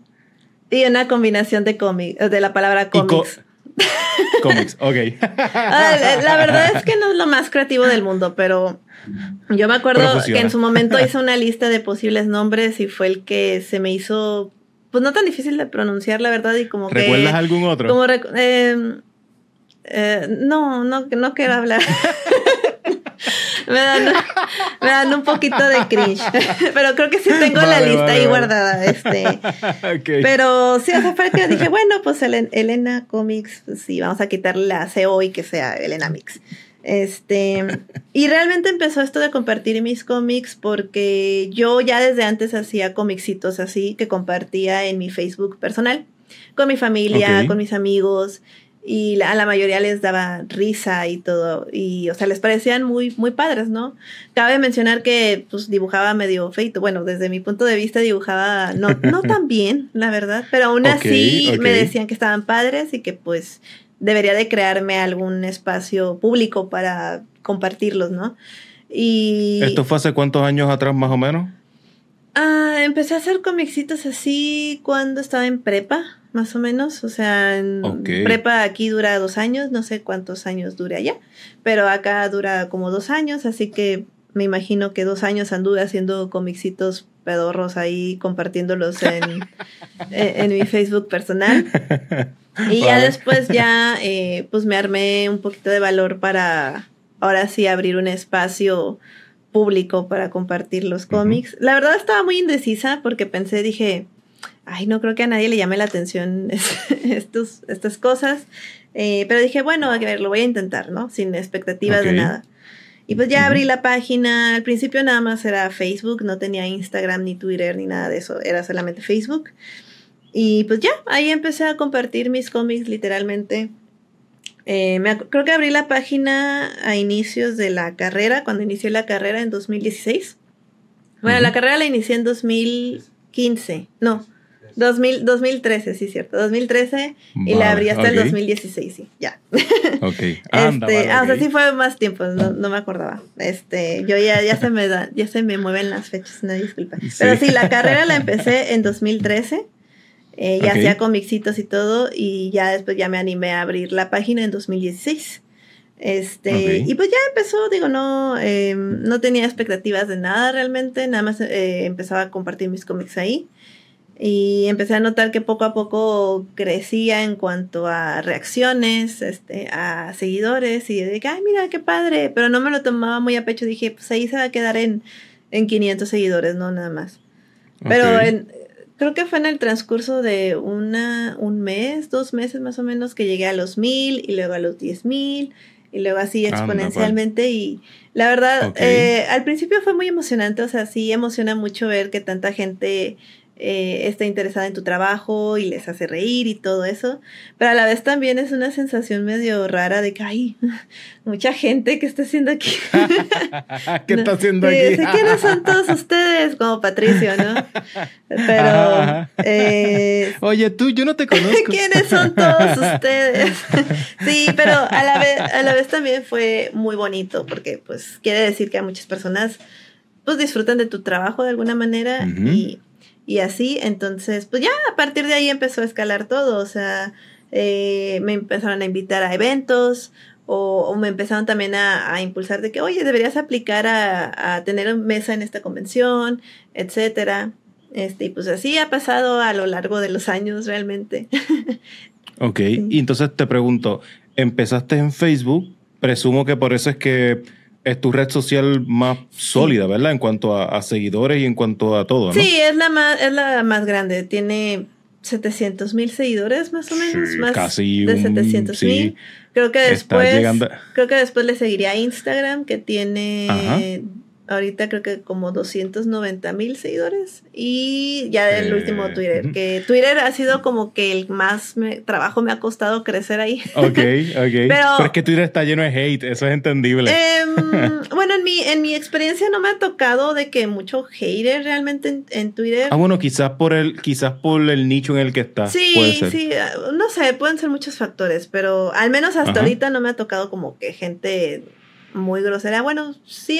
y una combinación de cómics de la palabra cómics. Cómics, ok. Ah, la verdad es que no es lo más creativo del mundo, pero yo me acuerdo que en su momento hice una lista de posibles nombres y fue el que se me hizo, pues no tan difícil de pronunciar, la verdad, y como que... ¿Recuerdas algún otro? Como eh, eh, no, no, no quiero hablar me, dan, un poquito de cringe. pero creo que sí tengo la lista ahí guardada. Este. Pero sí, o sea, que dije, bueno, pues Elena Comics, pues, sí, vamos a quitar la CO y que sea Elena Mix. Este, y realmente empezó esto de compartir mis cómics porque yo ya desde antes hacía comicitos así que compartía en mi Facebook personal, con mi familia, con mis amigos y a la mayoría les daba risa y todo y o sea les parecían muy muy padres no cabe mencionar que pues dibujaba medio feito bueno desde mi punto de vista dibujaba no no tan bien la verdad pero aún así me decían que estaban padres y que pues debería de crearme algún espacio público para compartirlos no y esto fue hace cuántos años atrás más o menos Ah, empecé a hacer comixitos así cuando estaba en prepa, más o menos. O sea, en prepa aquí dura dos años, no sé cuántos años dure allá, pero acá dura como dos años, así que me imagino que dos años anduve haciendo comixitos pedorros ahí, compartiéndolos en, eh, en, mi Facebook personal. Y ya después ya, eh, pues me armé un poquito de valor para ahora sí abrir un espacio público para compartir los cómics. La verdad estaba muy indecisa porque pensé, dije, ay, no creo que a nadie le llame la atención estas cosas. Eh, pero dije, bueno, a ver, lo voy a intentar, ¿no? Sin expectativas de nada. Y pues ya abrí la página. Al principio nada más era Facebook, no tenía Instagram ni Twitter ni nada de eso, era solamente Facebook. Y pues ya, ahí empecé a compartir mis cómics literalmente eh, creo que abrí la página a inicios de la carrera, cuando inicié la carrera en 2016. Bueno, la carrera la inicié en 2015, no, 2013, sí, cierto, 2013 y la abrí hasta el 2016, sí, ya. Ok, este, ah, o sea, sí fue más tiempo, no, ah. no me acordaba. Este, yo ya, ya se me da, ya se me mueven las fechas, no disculpa. Pero sí, la carrera la empecé en 2013. Eh, ya hacía comixitos y todo, y ya después ya me animé a abrir la página en 2016. Este, y pues ya empezó, digo, no, em, no tenía expectativas de nada realmente, nada más eh, empezaba a compartir mis cómics ahí. Y empecé a notar que poco a poco crecía en cuanto a reacciones, este, a seguidores, y dije, ay, mira, qué padre, pero no me lo tomaba muy a pecho, dije, pues ahí se va a quedar en, en 500 seguidores, no, nada más. Pero en, creo que fue en el transcurso de una, un mes, dos meses más o menos, que llegué a los mil y luego a los diez mil y luego así pues. exponencialmente. Y la verdad, eh, al principio fue muy emocionante, o sea, sí emociona mucho ver que tanta gente eh, está interesada en tu trabajo y les hace reír y todo eso, pero a la vez también es una sensación medio rara de que hay mucha gente que está haciendo aquí. ¿Qué está haciendo aquí? quiénes son todos ustedes, como Patricio, ¿no? Pero... Eh, Oye, tú, yo no te conozco. ¿Quiénes son todos ustedes? sí, pero a la, vez, a la vez también fue muy bonito porque pues quiere decir que a muchas personas pues disfrutan de tu trabajo de alguna manera y y así. Entonces, pues ya a partir de ahí empezó a escalar todo. O sea, eh, me empezaron a invitar a eventos o, me empezaron también a, impulsar de que, oye, deberías aplicar a, tener mesa en esta convención, etcétera. Este, y pues así ha pasado a lo largo de los años realmente. ok, y entonces te pregunto, empezaste en Facebook, presumo que por eso es que es tu red social más sólida, ¿verdad? En cuanto a, seguidores y en cuanto a todo. Sí, es la más, es la más grande. Tiene 700 mil seguidores más o menos. más de 700 mil. creo que después. Creo que después le seguiría a Instagram, que tiene ahorita creo que como 290 mil seguidores. Y ya el eh, último Twitter, que Twitter ha sido como que el más trabajo me ha costado crecer ahí. Ok, ok. Pero, es que Twitter está lleno de hate, eso es entendible. Em, bueno, en mi, en mi experiencia no me ha tocado de que mucho hate realmente en, Twitter. Ah, bueno, quizás por el, quizás por el nicho en el que está. Sí, sí, ah, no sé, pueden ser muchos factores, pero al menos hasta ahorita no me ha tocado como que gente muy grosera. Bueno, sí,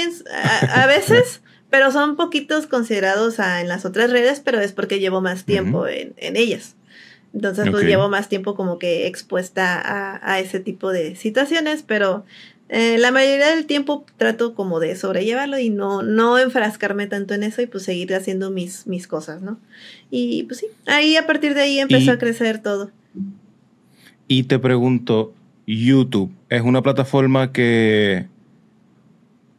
a, veces, pero son poquitos considerados ah, en las otras redes, pero es porque llevo más tiempo en, ellas. Entonces, pues llevo más tiempo como que expuesta a, ese tipo de situaciones, pero eh, la mayoría del tiempo trato como de sobrellevarlo y no, no enfrascarme tanto en eso y pues seguir haciendo mis, mis cosas, ¿no? Y pues sí, ahí a partir de ahí empezó a crecer todo. Y te pregunto, YouTube es una plataforma que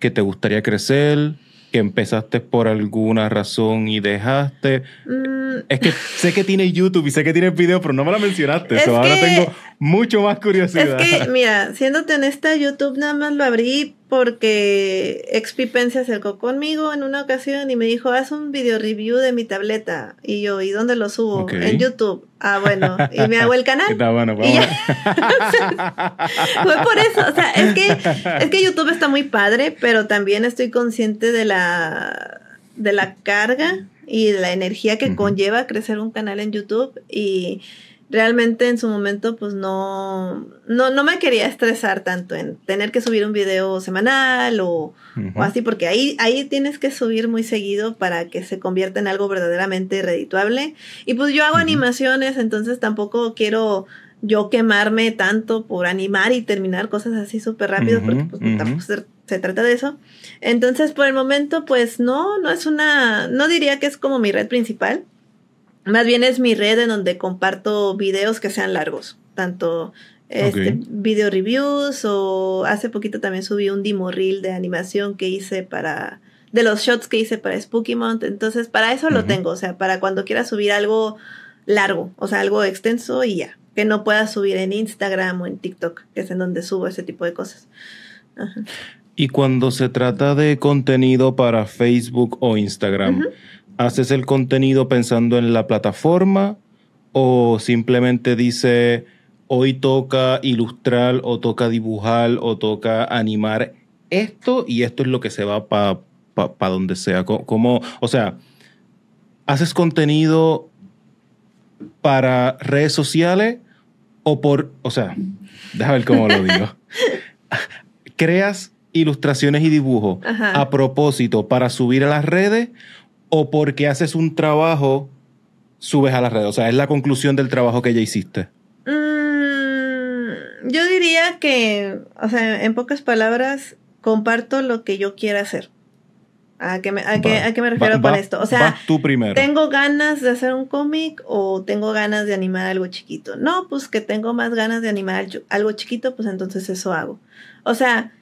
que te gustaría crecer, que empezaste por alguna razón y dejaste. Mm. Es que sé que tienes YouTube y sé que tienes videos, pero no me la mencionaste. ahora tengo mucho más curiosidad. Es que, mira, siéndote esta YouTube nada más lo abrí porque Expipen se acercó conmigo en una ocasión y me dijo, haz un video review de mi tableta. Y yo, ¿y dónde lo subo? En YouTube. Ah, bueno, y me hago el canal. Está bueno, Fue por eso, o sea, es que, es que YouTube está muy padre, pero también estoy consciente de la, de la carga y de la energía que conlleva crecer un canal en YouTube y realmente en su momento pues no, no, no me quería estresar tanto en tener que subir un video semanal o, así, porque ahí, ahí tienes que subir muy seguido para que se convierta en algo verdaderamente redituable. Y pues yo hago animaciones, entonces tampoco quiero yo quemarme tanto por animar y terminar cosas así súper rápido, porque pues, tampoco se, se trata de eso. Entonces, por el momento, pues no, no es una, no diría que es como mi red principal. Más bien es mi red en donde comparto videos que sean largos, tanto este, video reviews o hace poquito también subí un demo de animación que hice para de los shots que hice para Spooky Entonces, para eso lo tengo, o sea, para cuando quiera subir algo largo, o sea, algo extenso y ya, que no pueda subir en Instagram o en TikTok, que es en donde subo ese tipo de cosas. Y cuando se trata de contenido para Facebook o Instagram, haces el contenido pensando en la plataforma o simplemente dice hoy toca ilustrar o toca dibujar o toca animar esto y esto es lo que se va para donde sea. Como, o sea, haces contenido para redes sociales o por, o sea, déjame ver cómo lo digo. Creas ilustraciones y dibujos a propósito para subir a las redes o porque haces un trabajo, subes a la red? O sea, es la conclusión del trabajo que ya hiciste. Mm, yo diría que, o sea, en pocas palabras, comparto lo que yo quiera hacer. ¿A qué me, refiero con esto? O sea, tú primero. ¿tengo ganas de hacer un cómic o tengo ganas de animar algo chiquito? No, pues que tengo más ganas de animar algo chiquito, pues entonces eso hago. O sea,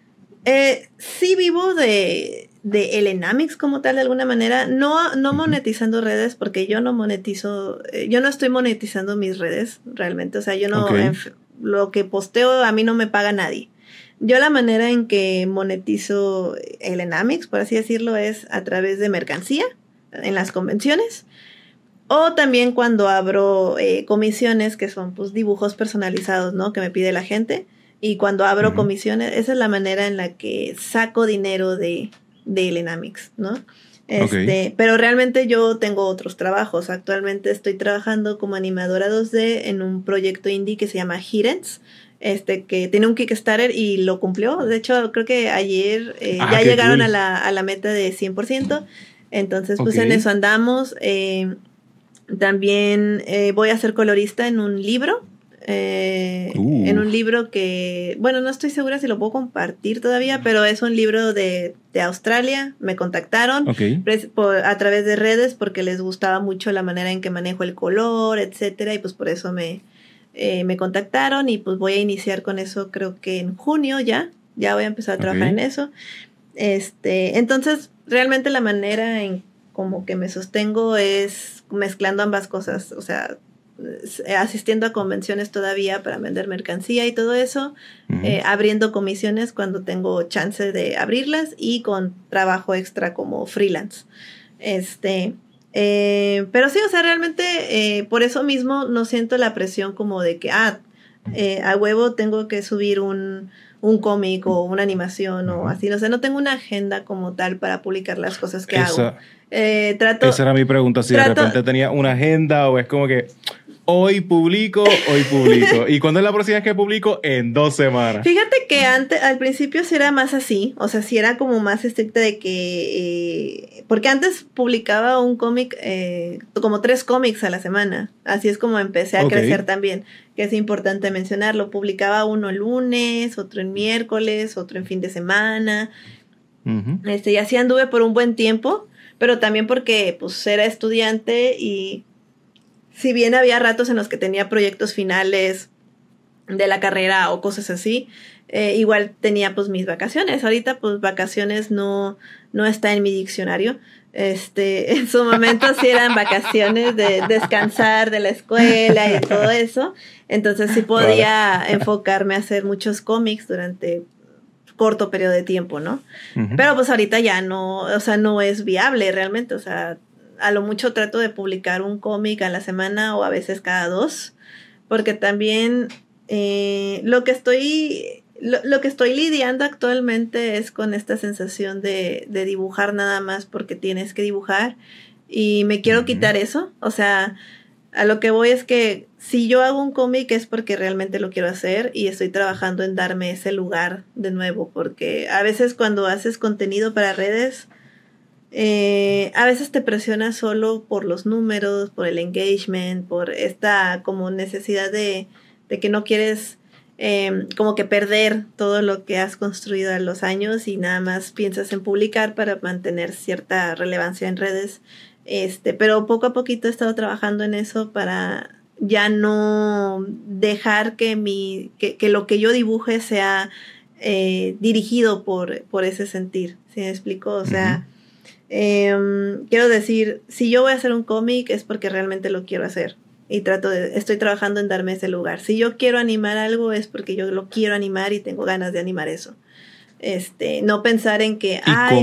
eh, sí vivo de, de Elenamix como tal de alguna manera, no, no monetizando redes, porque yo no monetizo, eh, yo no estoy monetizando mis redes realmente, o sea, yo no, lo que posteo a mí no me paga nadie. Yo la manera en que monetizo el por así decirlo, es a través de mercancía en las convenciones. O también cuando abro eh, comisiones, que son pues dibujos personalizados, ¿no? Que me pide la gente. Y cuando abro comisiones, esa es la manera en la que saco dinero de, de Mix, ¿no? Este, Pero realmente yo tengo otros trabajos. Actualmente estoy trabajando como animadora 2D en un proyecto indie que se llama Hirens, este, que tiene un Kickstarter y lo cumplió. De hecho, creo que ayer eh, ah, ya llegaron a, la, meta de 100%. Entonces, pues en eso andamos. Eh, también eh, voy a ser colorista en un libro eh, en un libro que, bueno, no estoy segura si lo puedo compartir todavía, mm. pero es un libro de, Australia. Me contactaron a través de redes porque les gustaba mucho la manera en que manejo el color, etcétera, y pues por eso me, eh, me contactaron y pues voy a iniciar con eso creo que en junio ya. Ya voy a empezar a trabajar en eso. Este, entonces, realmente la manera en como que me sostengo es mezclando ambas cosas, o sea, eh, asistiendo a convenciones todavía para vender mercancía y todo eso, eh, abriendo comisiones cuando tengo chance de abrirlas y con trabajo extra como freelance. Este, eh, pero sí, o sea, realmente por eso mismo no siento la presión como de que, ah, a huevo tengo que subir un, cómic o una animación o así. no sé no tengo una agenda como tal para publicar las cosas que hago. esa era mi pregunta, si de repente tenía una agenda o es como que, hoy publico, hoy publico. ¿Y cuándo es la próxima vez que publico? En dos semanas. Fíjate que antes, al principio sí era más así, o sea, sí era como más estricta de que, eh, porque antes publicaba un cómic, eh, como tres cómics a la semana, así es como empecé a crecer también, que es importante mencionarlo. Publicaba uno el lunes, otro en miércoles, otro en fin de semana. este, y así anduve por un buen tiempo, pero también porque pues era estudiante y si bien había ratos en los que tenía proyectos finales de la carrera o cosas así, eh, igual tenía pues mis vacaciones. Ahorita pues vacaciones no, no está en mi diccionario. Este, en su momento sí eran vacaciones de descansar de la escuela y todo eso. Entonces sí podía enfocarme a hacer muchos cómics durante corto periodo de tiempo, ¿no? Pero pues ahorita ya no, o sea, no es viable realmente, o sea, a lo mucho trato de publicar un cómic a la semana o a veces cada dos, porque también eh, lo que estoy... Lo, que estoy lidiando actualmente es con esta sensación de, de dibujar nada más porque tienes que dibujar y me quiero quitar eso. O sea, a lo que voy es que si yo hago un cómic es porque realmente lo quiero hacer y estoy trabajando en darme ese lugar de nuevo, porque a veces cuando haces contenido para redes eh, a veces te presionas solo por los números, por el engagement, por esta como necesidad de, de que no quieres eh, como que perder todo lo que has construido en los años y nada más piensas en publicar para mantener cierta relevancia en redes. Este, pero poco a poquito he estado trabajando en eso para ya no dejar que mi, que, que lo que yo dibuje sea eh, dirigido por, por ese sentir. ¿Sí me explico? O sea, eh, quiero decir, si yo voy a hacer un cómic es porque realmente lo quiero hacer y trato de, estoy trabajando en darme ese lugar. Si yo quiero animar algo es porque yo lo quiero animar y tengo ganas de animar eso. Este, no pensar en que, ay,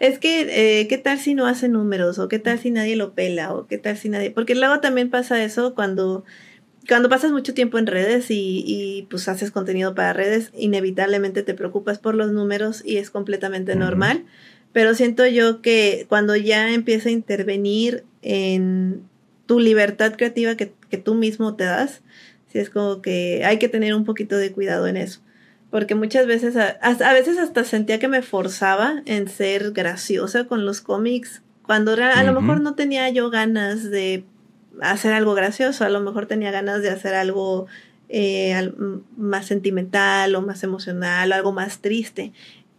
es que, eh, ¿qué tal si no hace números? ¿O qué tal si nadie lo pela? ¿O qué tal si nadie? Porque luego también pasa eso cuando cuando pasas mucho tiempo en redes y, y, pues haces contenido para redes, inevitablemente te preocupas por los números y es completamente normal pero siento yo que cuando ya empieza a intervenir en tu libertad creativa que, tú mismo te das, sí es como que hay que tener un poquito de cuidado en eso. Porque muchas veces, a, veces hasta sentía que me forzaba en ser graciosa con los cómics, cuando a lo mejor no tenía yo ganas de hacer algo gracioso, a lo mejor tenía ganas de hacer algo eh, más sentimental o más emocional, o algo más triste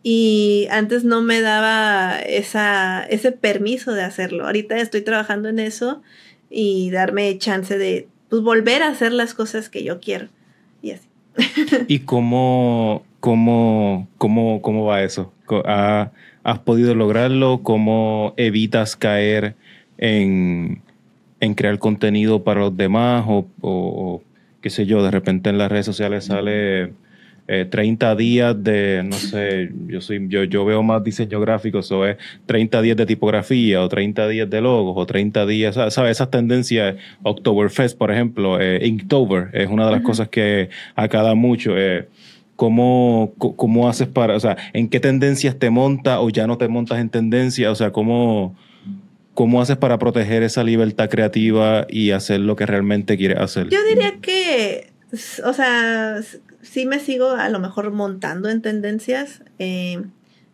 y antes no me daba ese permiso de hacerlo. Ahorita estoy trabajando en eso y darme chance de pues, volver a hacer las cosas que yo quiero. Y así. ¿Y cómo, cómo, cómo, cómo va eso? Ah, ¿Has podido lograrlo? ¿Cómo evitas caer en, en crear contenido para los demás? o, o, qué sé yo, de repente en las redes sociales sale 30 eh, días de, no sé, yo, soy, yo, veo más diseño gráfico, eso es 30 días de tipografía o 30 días de logos o 30 días, ¿sabes? Esas tendencias, Oktoberfest, por ejemplo, eh, Inktober es una de las cosas que acada mucho. Eh, ¿Cómo, haces para, o sea, en qué tendencias te montas o ya no te montas en tendencia? O sea, ¿cómo, ¿cómo haces para proteger esa libertad creativa y hacer lo que realmente quieres hacer? Yo diría que o sea, sí me sigo a lo mejor montando en tendencias, eh,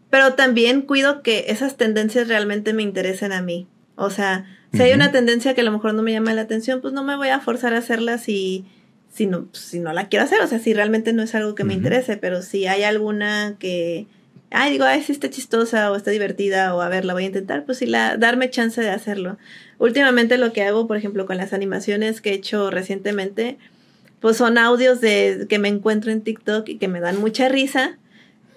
pero también cuido que esas tendencias realmente me interesen a mí. O sea, si hay una tendencia que a lo mejor no me llama la atención, pues no me voy a forzar a hacerla si, si, no, si no la quiero hacer. O sea, si realmente no es algo que me interese, pero si hay alguna que, ay, digo, ay, sí está chistosa o está divertida o a ver, la voy a intentar, pues sí, la, darme chance de hacerlo. Últimamente lo que hago, por ejemplo, con las animaciones que he hecho recientemente, pues son audios de que me encuentro en TikTok y que me dan mucha risa.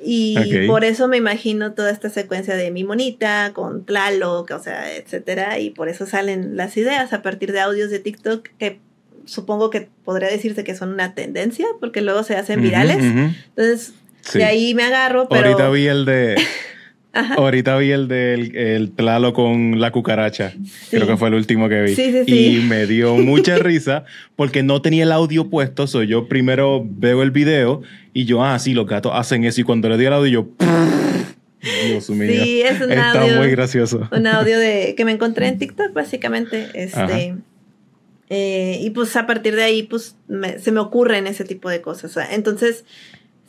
Y por eso me imagino toda esta secuencia de mi monita con Tlaloc, o sea, etcétera. Y por eso salen las ideas a partir de audios de TikTok que supongo que podría decirse que son una tendencia porque luego se hacen virales. Entonces, de ahí me agarro, pero... Ahorita vi el de... Ahorita vi el del el con la cucaracha. Creo que fue el último que vi. Sí, sí, y me dio mucha risa porque no tenía el audio puesto. yo primero veo el video y yo, ah, sí, los gatos hacen eso. Y cuando le di el audio, yo. Sí, es un Está muy gracioso. Un audio de, que me encontré en TikTok, básicamente. Este, eh, y pues a partir de ahí, pues se me ocurren ese tipo de cosas. Entonces,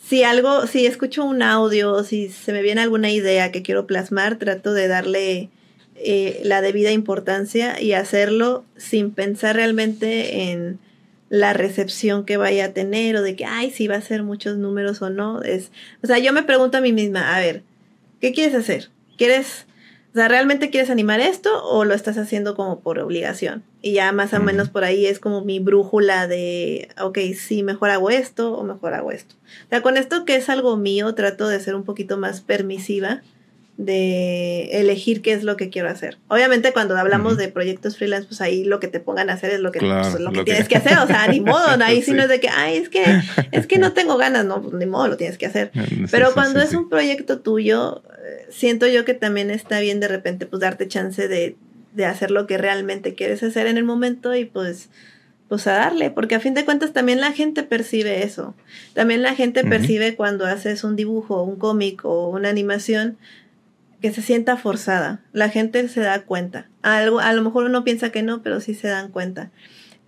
si algo, si escucho un audio, si se me viene alguna idea que quiero plasmar, trato de darle eh, la debida importancia y hacerlo sin pensar realmente en la recepción que vaya a tener o de que, ay, si va a ser muchos números o no. Es, o sea, yo me pregunto a mí misma, a ver, ¿qué quieres hacer? ¿Quieres o sea, ¿realmente quieres animar esto o lo estás haciendo como por obligación? Y ya más o menos por ahí es como mi brújula de, ok, sí, mejor hago esto o mejor hago esto. O sea, con esto que es algo mío, trato de ser un poquito más permisiva de elegir qué es lo que quiero hacer. Obviamente cuando hablamos de proyectos freelance, pues ahí lo que te pongan a hacer es lo que, pues, lo, tienes que hacer, o sea, ni modo, ahí sí. no es de que, ay, es que, es que no tengo ganas, no, pues, ni modo, lo tienes que hacer. Eh, Pero cuando es un proyecto tuyo, eh, siento yo que también está bien de repente, pues darte chance de, de hacer lo que realmente quieres hacer en el momento y pues pues a darle, porque a fin de cuentas también la gente percibe eso. También la gente percibe cuando haces un dibujo, un cómic o una animación, que se sienta forzada. La gente se da cuenta. Algo, a lo mejor uno piensa que no, pero sí se dan cuenta.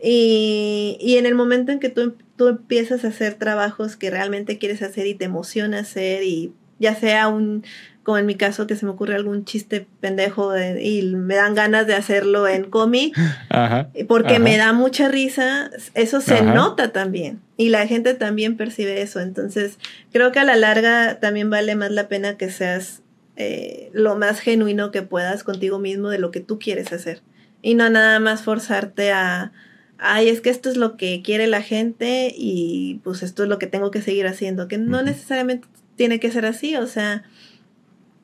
Y, en el momento en que tú, empiezas a hacer trabajos que realmente quieres hacer y te emociona hacer, y ya sea un, como en mi caso, que se me ocurre algún chiste pendejo y me dan ganas de hacerlo en cómic, porque me da mucha risa, eso se nota también. Y la gente también percibe eso. Entonces, creo que a la larga también vale más la pena que seas eh, lo más genuino que puedas contigo mismo de lo que tú quieres hacer. Y no nada más forzarte a, ay, es que esto es lo que quiere la gente y pues esto es lo que tengo que seguir haciendo, que no necesariamente tiene que ser así, o sea,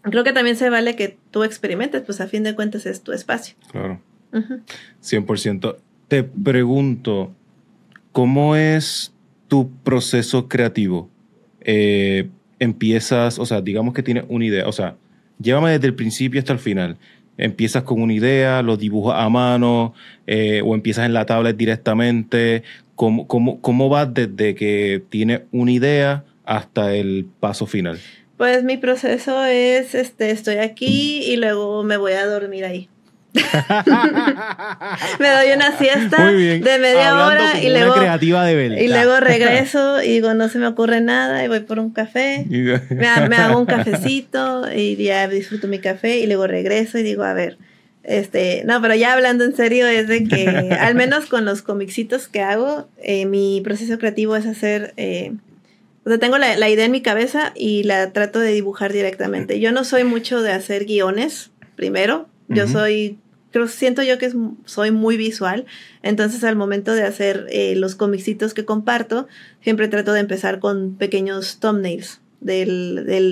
creo que también se vale que tú experimentes, pues a fin de cuentas es tu espacio. Claro. 100%. Te pregunto, ¿cómo es tu proceso creativo? Eh, empiezas, o sea, digamos que tienes una idea, o sea, llévame desde el principio hasta el final. Empiezas con una idea, lo dibujas a mano, eh, o empiezas en la tablet directamente. ¿Cómo, cómo, cómo vas desde que tienes una idea hasta el paso final? Pues mi proceso es, este, estoy aquí y luego me voy a dormir ahí. me doy una siesta de media hora y luego y luego regreso y digo no se me ocurre nada y voy por un café me, hago un cafecito y ya disfruto mi café y luego regreso y digo a ver este no pero ya hablando en serio es de que al menos con los comicitos que hago eh, mi proceso creativo es hacer eh, o sea, tengo la idea en mi cabeza y la trato de dibujar directamente. Yo no soy mucho de hacer guiones, primero, yo soy, creo, siento yo que soy muy visual, entonces al momento de hacer eh, los comicitos que comparto, siempre trato de empezar con pequeños thumbnails de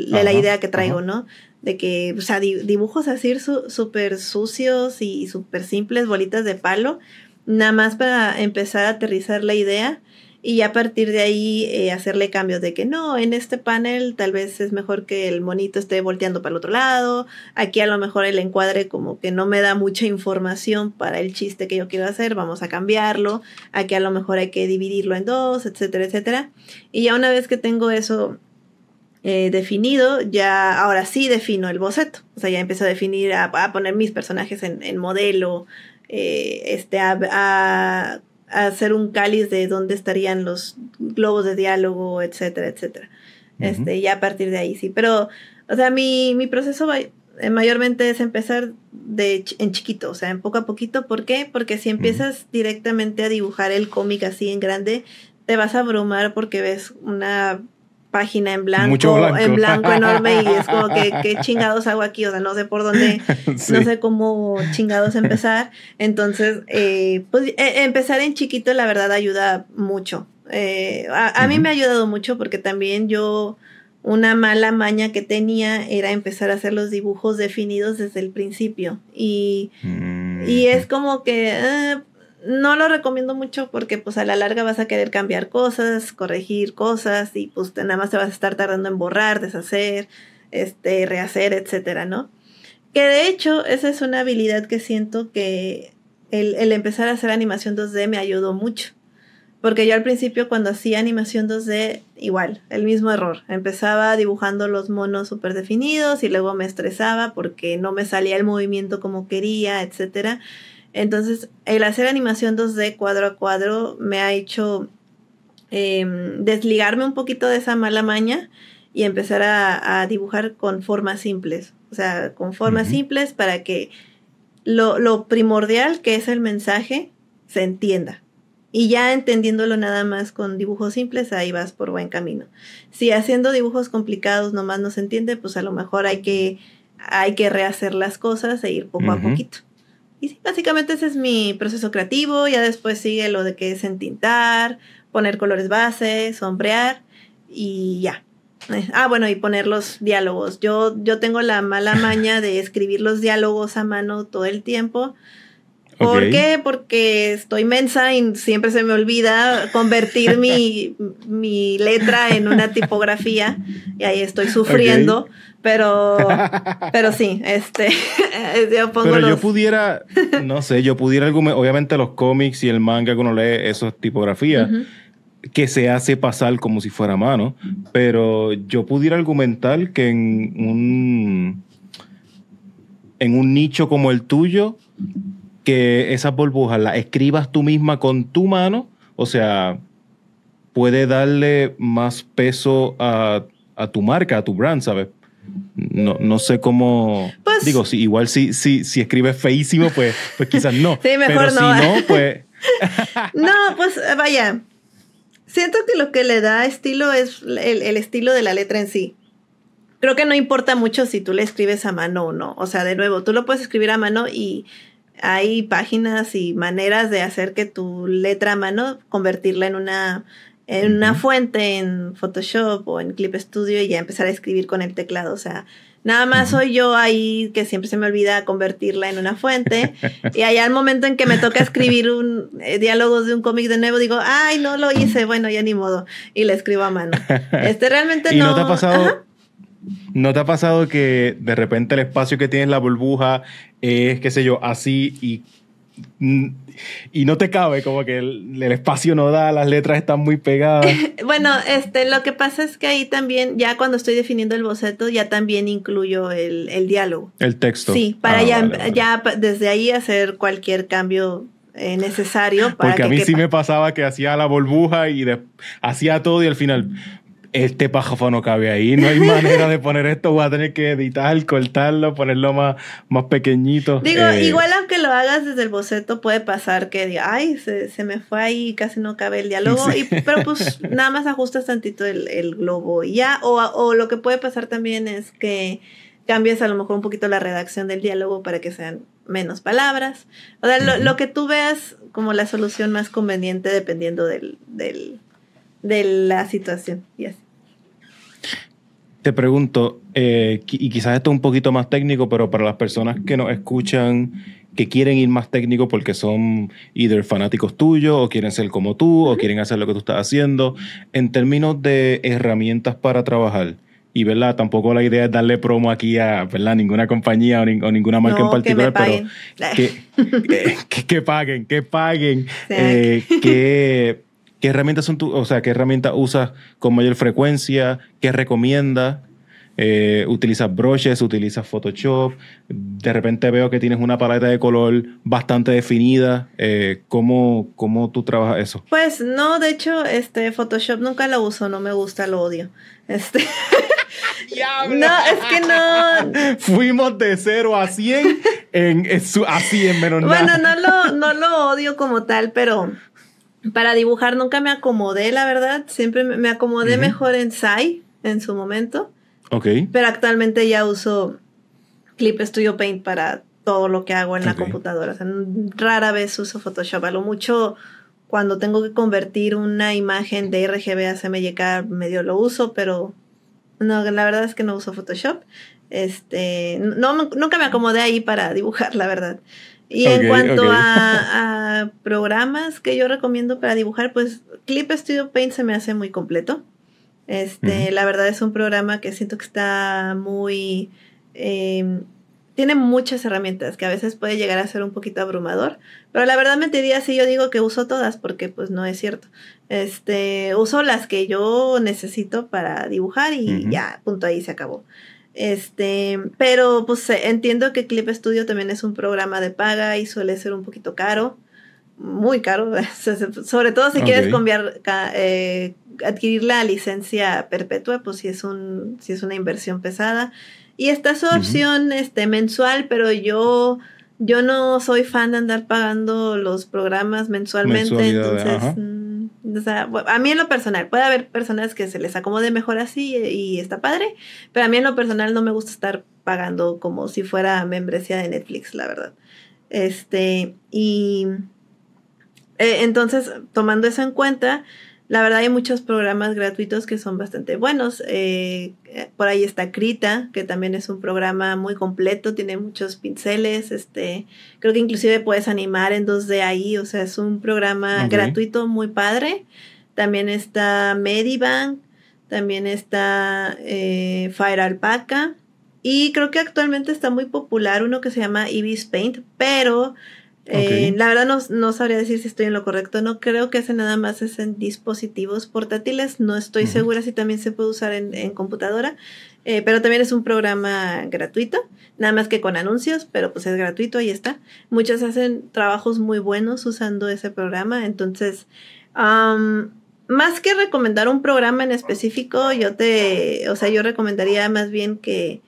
la idea que traigo, ¿no? De que, o sea, dibujos así súper sucios y súper simples, bolitas de palo, nada más para empezar a aterrizar la idea y a partir de ahí eh, hacerle cambios de que no, en este panel tal vez es mejor que el monito esté volteando para el otro lado, aquí a lo mejor el encuadre como que no me da mucha información para el chiste que yo quiero hacer, vamos a cambiarlo, aquí a lo mejor hay que dividirlo en dos, etcétera, etcétera. Y ya una vez que tengo eso eh, definido, ya ahora sí defino el boceto. O sea, ya empiezo a definir, a, poner mis personajes en, modelo, eh, este, a, hacer un cáliz de dónde estarían los globos de diálogo, etcétera, etcétera. Este, ya a partir de ahí, sí. Pero, o sea, mi, mi proceso va, eh, mayormente es empezar de en chiquito, o sea, en poco a poquito. ¿Por qué? Porque si empiezas directamente a dibujar el cómic así en grande, te vas a abrumar porque ves una página en blanco, en blanco enorme y es como que chingados hago aquí, o sea, no sé por dónde, no sé cómo chingados empezar. Entonces, eh, pues e, empezar en chiquito la verdad ayuda mucho. Eh, a, mí me ha ayudado mucho porque también yo una mala maña que tenía era empezar a hacer los dibujos definidos desde el principio y, y mm. es como que eh, no lo recomiendo mucho porque pues a la larga vas a querer cambiar cosas, corregir cosas y pues nada más te vas a estar tardando en borrar, deshacer, este, rehacer, etcétera, ¿no? Que de hecho esa es una habilidad que siento que el, empezar a hacer animación 2D me ayudó mucho. Porque yo al principio cuando hacía animación 2D, igual, el mismo error. Empezaba dibujando los monos súper definidos y luego me estresaba porque no me salía el movimiento como quería, etcétera. Entonces, el hacer animación 2D cuadro a cuadro me ha hecho em, desligarme un poquito de esa mala maña y empezar a, dibujar con formas simples. O sea, con formas simples para que lo, primordial que es el mensaje se entienda. Y ya entendiéndolo nada más con dibujos simples, ahí vas por buen camino. Si haciendo dibujos complicados nomás no se entiende, pues a lo mejor hay que, hay que rehacer las cosas e ir poco a poquito. Y sí, básicamente ese es mi proceso creativo. Ya después sigue lo de que es entintar, poner colores base, sombrear y ya. Eh, ah, bueno, y poner los diálogos. Yo, yo tengo la mala maña de escribir los diálogos a mano todo el tiempo ¿Por qué? Porque estoy mensa y siempre se me olvida convertir mi, letra en una tipografía y ahí estoy sufriendo. Pero, pero sí, este, yo yo pudiera, no sé, yo pudiera, obviamente los cómics y el manga que uno lee, eso tipografías que se hace pasar como si fuera mano, pero yo pudiera argumentar que en un, en un nicho como el tuyo, que esas burbujas las escribas tú misma con tu mano, o sea, puede darle más peso a, tu marca, a tu brand, ¿sabes? No, no sé cómo. Pues digo, igual si, si, si escribes feísimo, pues, pues quizás no. sí, mejor pero no. si no, pues. no, pues vaya. Siento que lo que le da estilo es el, el estilo de la letra en sí creo que no importa mucho si tú le escribes a mano o no. O sea, de nuevo, tú lo puedes escribir a mano y hay páginas y maneras de hacer que tu letra a mano convertirla en una en una fuente en Photoshop o en Clip Studio y ya empezar a escribir con el teclado, o sea, Nada más soy yo ahí que siempre se me olvida convertirla en una fuente. Y allá al momento en que me toca escribir un eh, diálogo de un cómic de nuevo, digo, ay, no lo hice, bueno, ya ni modo. Y le escribo a mano. Este realmente no. te ha pasado? ¿No te ha pasado que de repente el espacio que tienes la burbuja es, qué sé yo, así y, y no te cabe? Como que el, espacio no da, las letras están muy pegadas. bueno, este, lo que pasa es que ahí también, ya cuando estoy definiendo el boceto, ya también incluyo el, el diálogo. El texto. Sí, para ah, ya, em, desde ahí hacer cualquier cambio eh, necesario Porque a mí sí me pasaba que hacía la burbuja y hacía todo y al final, este pájaro no cabe ahí, no hay manera de poner esto, voy a tener que editar, cortarlo, ponerlo más, más pequeñito. Digo, eh, igual aunque lo hagas desde el boceto, puede pasar que diga, ay, se, se me fue ahí, casi no cabe el diálogo, y, pero pues nada más ajustas tantito el, globo y ya, o, o lo que puede pasar también es que cambies a lo mejor un poquito la redacción del diálogo para que sean menos palabras. O sea, lo, que tú veas como la solución más conveniente dependiendo del, del, de la situación. Y así. Te pregunto, eh, y quizás esto es un poquito más técnico, pero para las personas que nos escuchan, que quieren ir más técnico porque son either fanáticos tuyos o quieren ser como tú o quieren hacer lo que tú estás haciendo, en términos de herramientas para trabajar. Y verdad, tampoco la idea es darle promo aquí a ninguna compañía o, ninguna marca en particular, pero eh, que, que, paguen, que paguen, eh, que ¿Qué herramientas son o sea, qué herramientas usas con mayor frecuencia? ¿Qué recomiendas? Eh, utilizas broches, utilizas Photoshop, de repente veo que tienes una paleta de color bastante definida. Eh, ¿cómo, tú trabajas eso? Pues no, de hecho, este Photoshop nunca lo uso, no me gusta, lo odio. Este. no, es que no. Fuimos de 0 a 100 en, en a 100 menos nada. Bueno, no lo, no lo odio como tal, pero para dibujar nunca me acomodé, la verdad. Siempre me acomodé mejor en Sai en su momento. Ok. Pero actualmente ya uso Clip Studio Paint para todo lo que hago en la computadora. O sea, rara vez uso Photoshop. A lo mucho cuando tengo que convertir una imagen de RGB a CMYK medio lo uso, pero no, la verdad es que no uso Photoshop. Este, no, nunca me acomodé ahí para dibujar, la verdad. Y en cuanto a, programas que yo recomiendo para dibujar, pues Clip Studio Paint se me hace muy completo. Este, La verdad es un programa que siento que está muy... Em, tiene muchas herramientas que a veces puede llegar a ser un poquito abrumador, pero la verdad me diría si yo digo que uso todas porque pues no es cierto. Este, uso las que yo necesito para dibujar y ya, punto ahí se acabó. Este, pero pues entiendo que Clip Studio también es un programa de paga y suele ser un poquito caro, muy caro, sobre todo si quieres cambiar, eh, adquirir la licencia perpetua, pues si es, un, si es una inversión pesada. Y está su opción este, mensual, pero yo, yo no soy fan de andar pagando los programas mensualmente, entonces... O sea, a mí en lo personal, puede haber personas que se les acomode mejor así eh, y, está padre, pero a mí en lo personal no me gusta estar pagando como si fuera membresía de Netflix, la verdad. Este, y eh, entonces, tomando eso en cuenta, la verdad hay muchos programas gratuitos que son bastante buenos. Eh, por ahí está Krita, que también es un programa muy completo, tiene muchos pinceles. Este, creo que inclusive puedes animar en 2D ahí, o sea, es un programa gratuito muy padre. También está Medibank, también está eh, Fire Alpaca. Y creo que actualmente está muy popular uno que se llama Ibis Paint, pero eh, la verdad no, sabría decir si estoy en lo correcto, no creo que ese nada más es en dispositivos portátiles, no estoy segura si también se puede usar en, en computadora, eh, pero también es un programa gratuito, nada más que con anuncios, pero pues es gratuito, ahí está. muchos hacen trabajos muy buenos usando ese programa, entonces... más que recomendar un programa en específico, yo te, o sea, yo recomendaría más bien que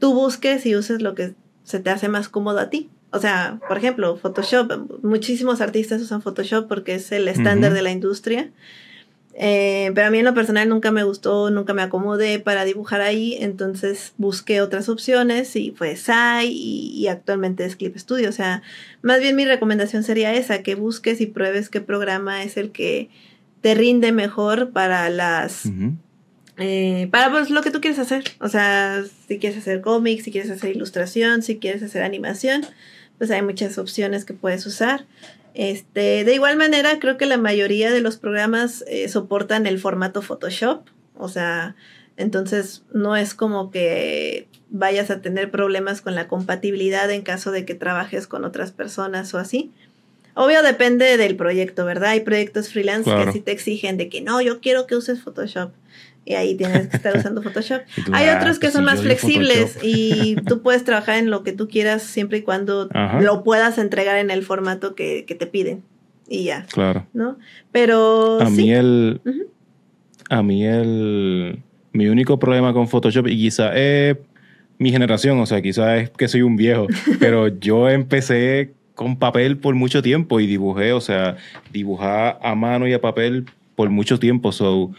tú busques y uses lo que se te hace más cómodo a ti. O sea, por ejemplo, Photoshop, muchísimos artistas usan Photoshop porque es el estándar de la industria. Eh, pero a mí en lo personal nunca me gustó, nunca me acomodé para dibujar ahí, entonces busqué otras opciones y fue pues SAI y, actualmente es Clip Studio. O sea, más bien mi recomendación sería esa, que busques y pruebes qué programa es el que te rinde mejor para las... Eh, para pues, lo que tú quieres hacer. O sea, si quieres hacer cómics, si quieres hacer ilustración, si quieres hacer animación pues hay muchas opciones que puedes usar. Este, de igual manera, creo que la mayoría de los programas eh, soportan el formato Photoshop, o sea, entonces no es como que vayas a tener problemas con la compatibilidad en caso de que trabajes con otras personas o así. Obvio depende del proyecto, ¿verdad? Hay proyectos freelance que sí te exigen de que no, yo quiero que uses Photoshop y ahí tienes que estar usando Photoshop. Hay ah, otros que pues son más flexibles y tú puedes trabajar en lo que tú quieras siempre y cuando lo puedas entregar en el formato que, te piden y ya. Claro. ¿No? Pero... A mí el... A mí el... Mi único problema con Photoshop y quizá es mi generación, o sea, quizá es que soy un viejo, pero yo empecé con papel por mucho tiempo y dibujé, o sea, dibujaba a mano y a papel por mucho tiempo, so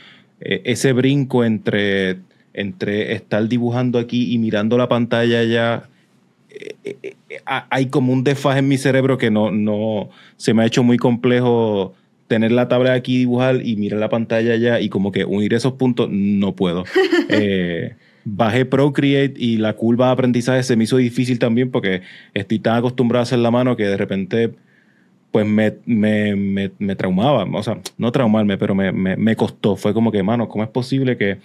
eh, ese brinco entre, entre estar dibujando aquí y mirando la pantalla allá, eh, eh, hay como un desfase en mi cerebro que no, no se me ha hecho muy complejo tener la tabla aquí dibujar y mirar la pantalla allá y como que unir esos puntos no puedo. bajé Procreate y la curva de aprendizaje se me hizo difícil también porque estoy tan acostumbrado a hacer la mano que de repente pues me, me, me, traumaba, o sea, no traumarme, pero me, costó. Fue como que, mano, ¿cómo es posible que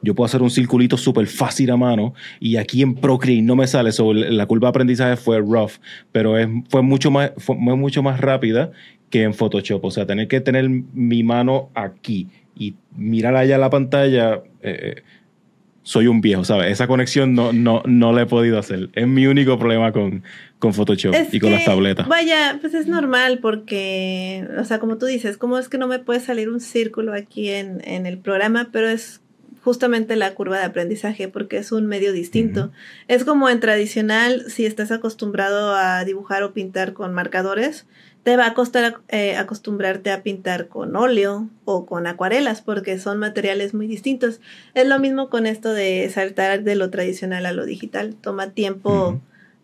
yo pueda hacer un circulito súper fácil a mano y aquí en Procreate no me sale? So, la curva de aprendizaje fue rough, pero es, fue, mucho más, fue mucho más rápida que en Photoshop. O sea, tener que tener mi mano aquí y mirar allá la pantalla. Eh, eh, soy un viejo, ¿sabes? Esa conexión no, no, no la he podido hacer. Es mi único problema con, con Photoshop y con las tabletas. Vaya, pues es normal porque, o sea, como tú dices, ¿cómo es que no me puede salir un círculo aquí en, en el programa? Pero es justamente la curva de aprendizaje porque es un medio distinto. Es como en tradicional, si estás acostumbrado a dibujar o pintar con marcadores, te va a costar eh, acostumbrarte a pintar con óleo o con acuarelas porque son materiales muy distintos. Es lo mismo con esto de saltar de lo tradicional a lo digital. Toma tiempo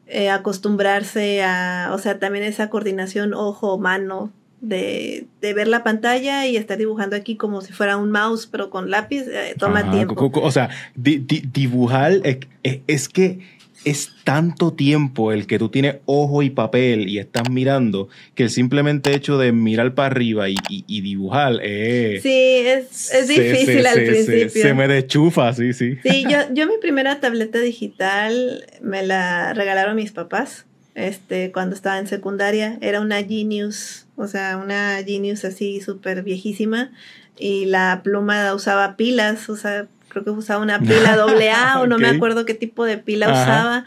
eh, acostumbrarse a, o sea, también esa coordinación ojo-mano de, ver la pantalla y estar dibujando aquí como si fuera un mouse, pero con lápiz, eh, toma tiempo. O sea, dibujar eh, eh, es, que es tanto tiempo el que tú tienes ojo y papel y estás mirando que el simplemente hecho de mirar para arriba y, dibujar es... Sí, es, difícil al principio. Se, me dechufa, sí, sí. Sí, yo, yo mi primera tableta digital me la regalaron mis papás este, cuando estaba en secundaria. Era una Genius o sea, una Genius así súper viejísima, y la pluma usaba pilas, o sea, creo que usaba una pila doble A o no me acuerdo qué tipo de pila usaba.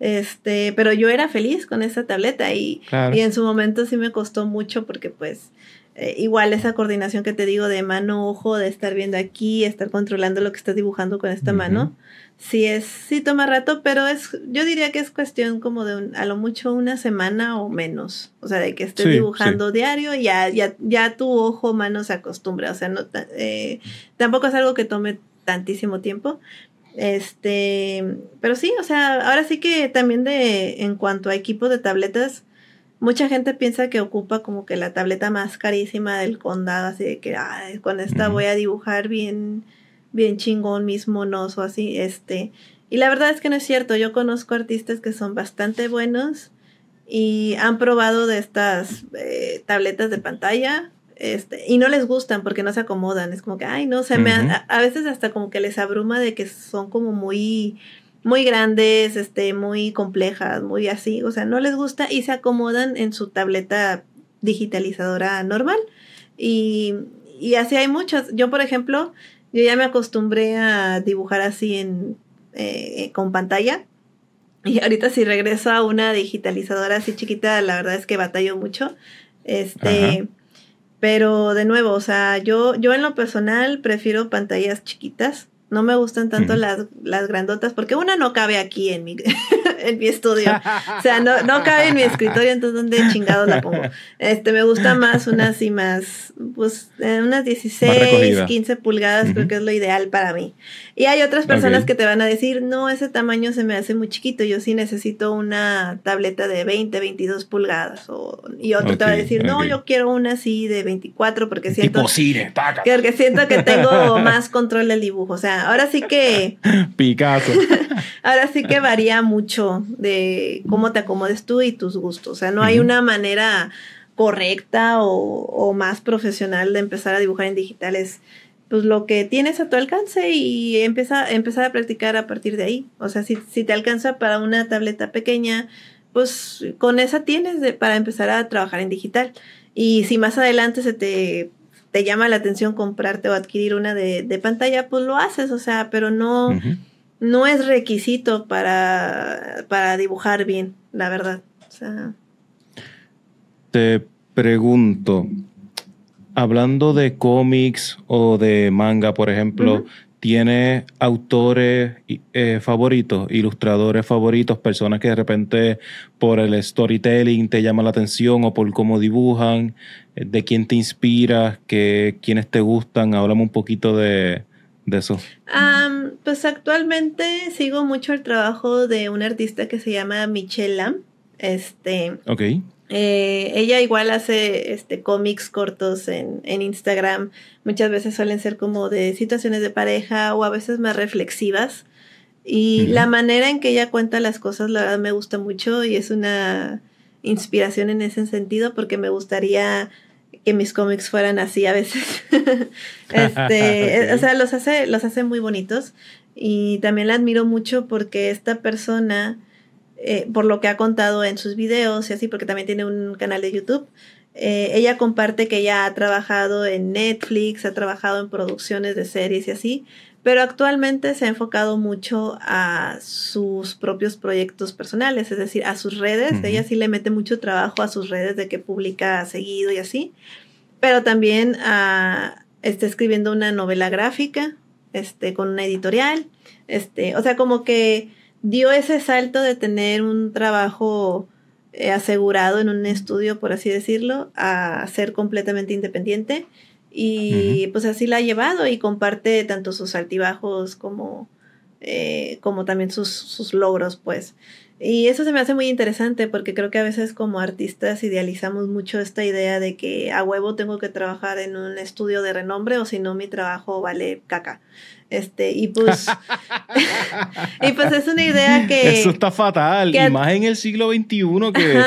Este, pero yo era feliz con esa tableta y, y en su momento sí me costó mucho porque pues eh, igual esa coordinación que te digo de mano, ojo, de estar viendo aquí, estar controlando lo que estás dibujando con esta mano, sí es, sí toma rato, pero es, yo diría que es cuestión como de un, a lo mucho una semana o menos. O sea, de que estés dibujando diario, ya, ya, ya tu ojo, mano se acostumbra. O sea, no eh, tampoco es algo que tome tantísimo tiempo. Este, pero sí, o sea, ahora sí que también de en cuanto a equipo de tabletas, mucha gente piensa que ocupa como que la tableta más carísima del condado, así de que ah, con esta voy a dibujar bien bien chingón, mismo monos o así, este. Y la verdad es que no es cierto, yo conozco artistas que son bastante buenos y han probado de estas eh, tabletas de pantalla, este, y no les gustan porque no se acomodan. Es como que, ay, no, se me a, veces hasta como que les abruma de que son como muy, muy grandes, este, muy complejas, muy así. O sea, no les gusta y se acomodan en su tableta digitalizadora normal. Y, y así hay muchas. Yo, por ejemplo, yo ya me acostumbré a dibujar así en, eh, eh, con pantalla. Y ahorita si regreso a una digitalizadora así chiquita, la verdad es que batallo mucho. Este, pero de nuevo, o sea, yo, yo en lo personal prefiero pantallas chiquitas. No me gustan tanto las, las grandotas, porque una no cabe aquí en mi, en mi estudio. O sea, no, no cabe en mi escritorio, entonces ¿dónde chingados la pongo? Este, me gusta más unas y más, pues eh, unas 16, 15 pulgadas creo que es lo ideal para mí. Y hay otras personas que te van a decir, no, ese tamaño se me hace muy chiquito, yo sí necesito una tableta de 20, 22 pulgadas. O, y otro te va a decir, no, yo quiero una así de 24 porque siento, que, porque siento que tengo más control del dibujo. O sea, ahora sí que... Picasso. ahora sí que varía mucho de cómo te acomodes tú y tus gustos. O sea, no hay una manera correcta o, más profesional de empezar a dibujar en digital. Es pues lo que tienes a tu alcance y empieza, empezar a practicar a partir de ahí. O sea, si, si te alcanza para una tableta pequeña, pues con esa tienes para empezar a trabajar en digital. Y si más adelante se te te llama la atención comprarte o adquirir una de, pantalla, pues lo haces, o sea, pero no, no es requisito para, dibujar bien, la verdad. Te pregunto, hablando de cómics o de manga, por ejemplo, tiene ¿tienes autores eh, favoritos, ilustradores favoritos, personas que de repente por el storytelling te llama la atención o por cómo dibujan? ¿De quién te inspiras? ¿Qué, ¿Quiénes te gustan? Háblame un poquito de, de eso? pues actualmente sigo mucho el trabajo de una artista que se llama Michela. Este. Ok. Eh, ella igual hace este cómics cortos en, Instagram. Muchas veces suelen ser como de situaciones de pareja o a veces más reflexivas. Y la manera en que ella cuenta las cosas, la verdad, me gusta mucho y es una inspiración en ese sentido porque me gustaría que mis cómics fueran así a veces. este, eh, O sea, los hace, los hace muy bonitos. Y también la admiro mucho porque esta persona, eh, por lo que ha contado en sus videos y así, porque también tiene un canal de YouTube, eh, ella comparte que ya ha trabajado en Netflix, ha trabajado en producciones de series y así, pero actualmente se ha enfocado mucho a sus propios proyectos personales, es decir, a sus redes. Ella sí le mete mucho trabajo a sus redes de que publica seguido y así, pero también ah, está escribiendo una novela gráfica este, con una editorial. Este, o sea, como que dio ese salto de tener un trabajo eh, asegurado en un estudio, por así decirlo, a ser completamente independiente y pues así la ha llevado y comparte tanto sus altibajos como, eh, como también sus, logros, pues. Y eso se me hace muy interesante porque creo que a veces como artistas idealizamos mucho esta idea de que a huevo tengo que trabajar en un estudio de renombre o si no mi trabajo vale caca. Este, y pues, y pues es una idea que... Eso está fatal, y más en el siglo XXI que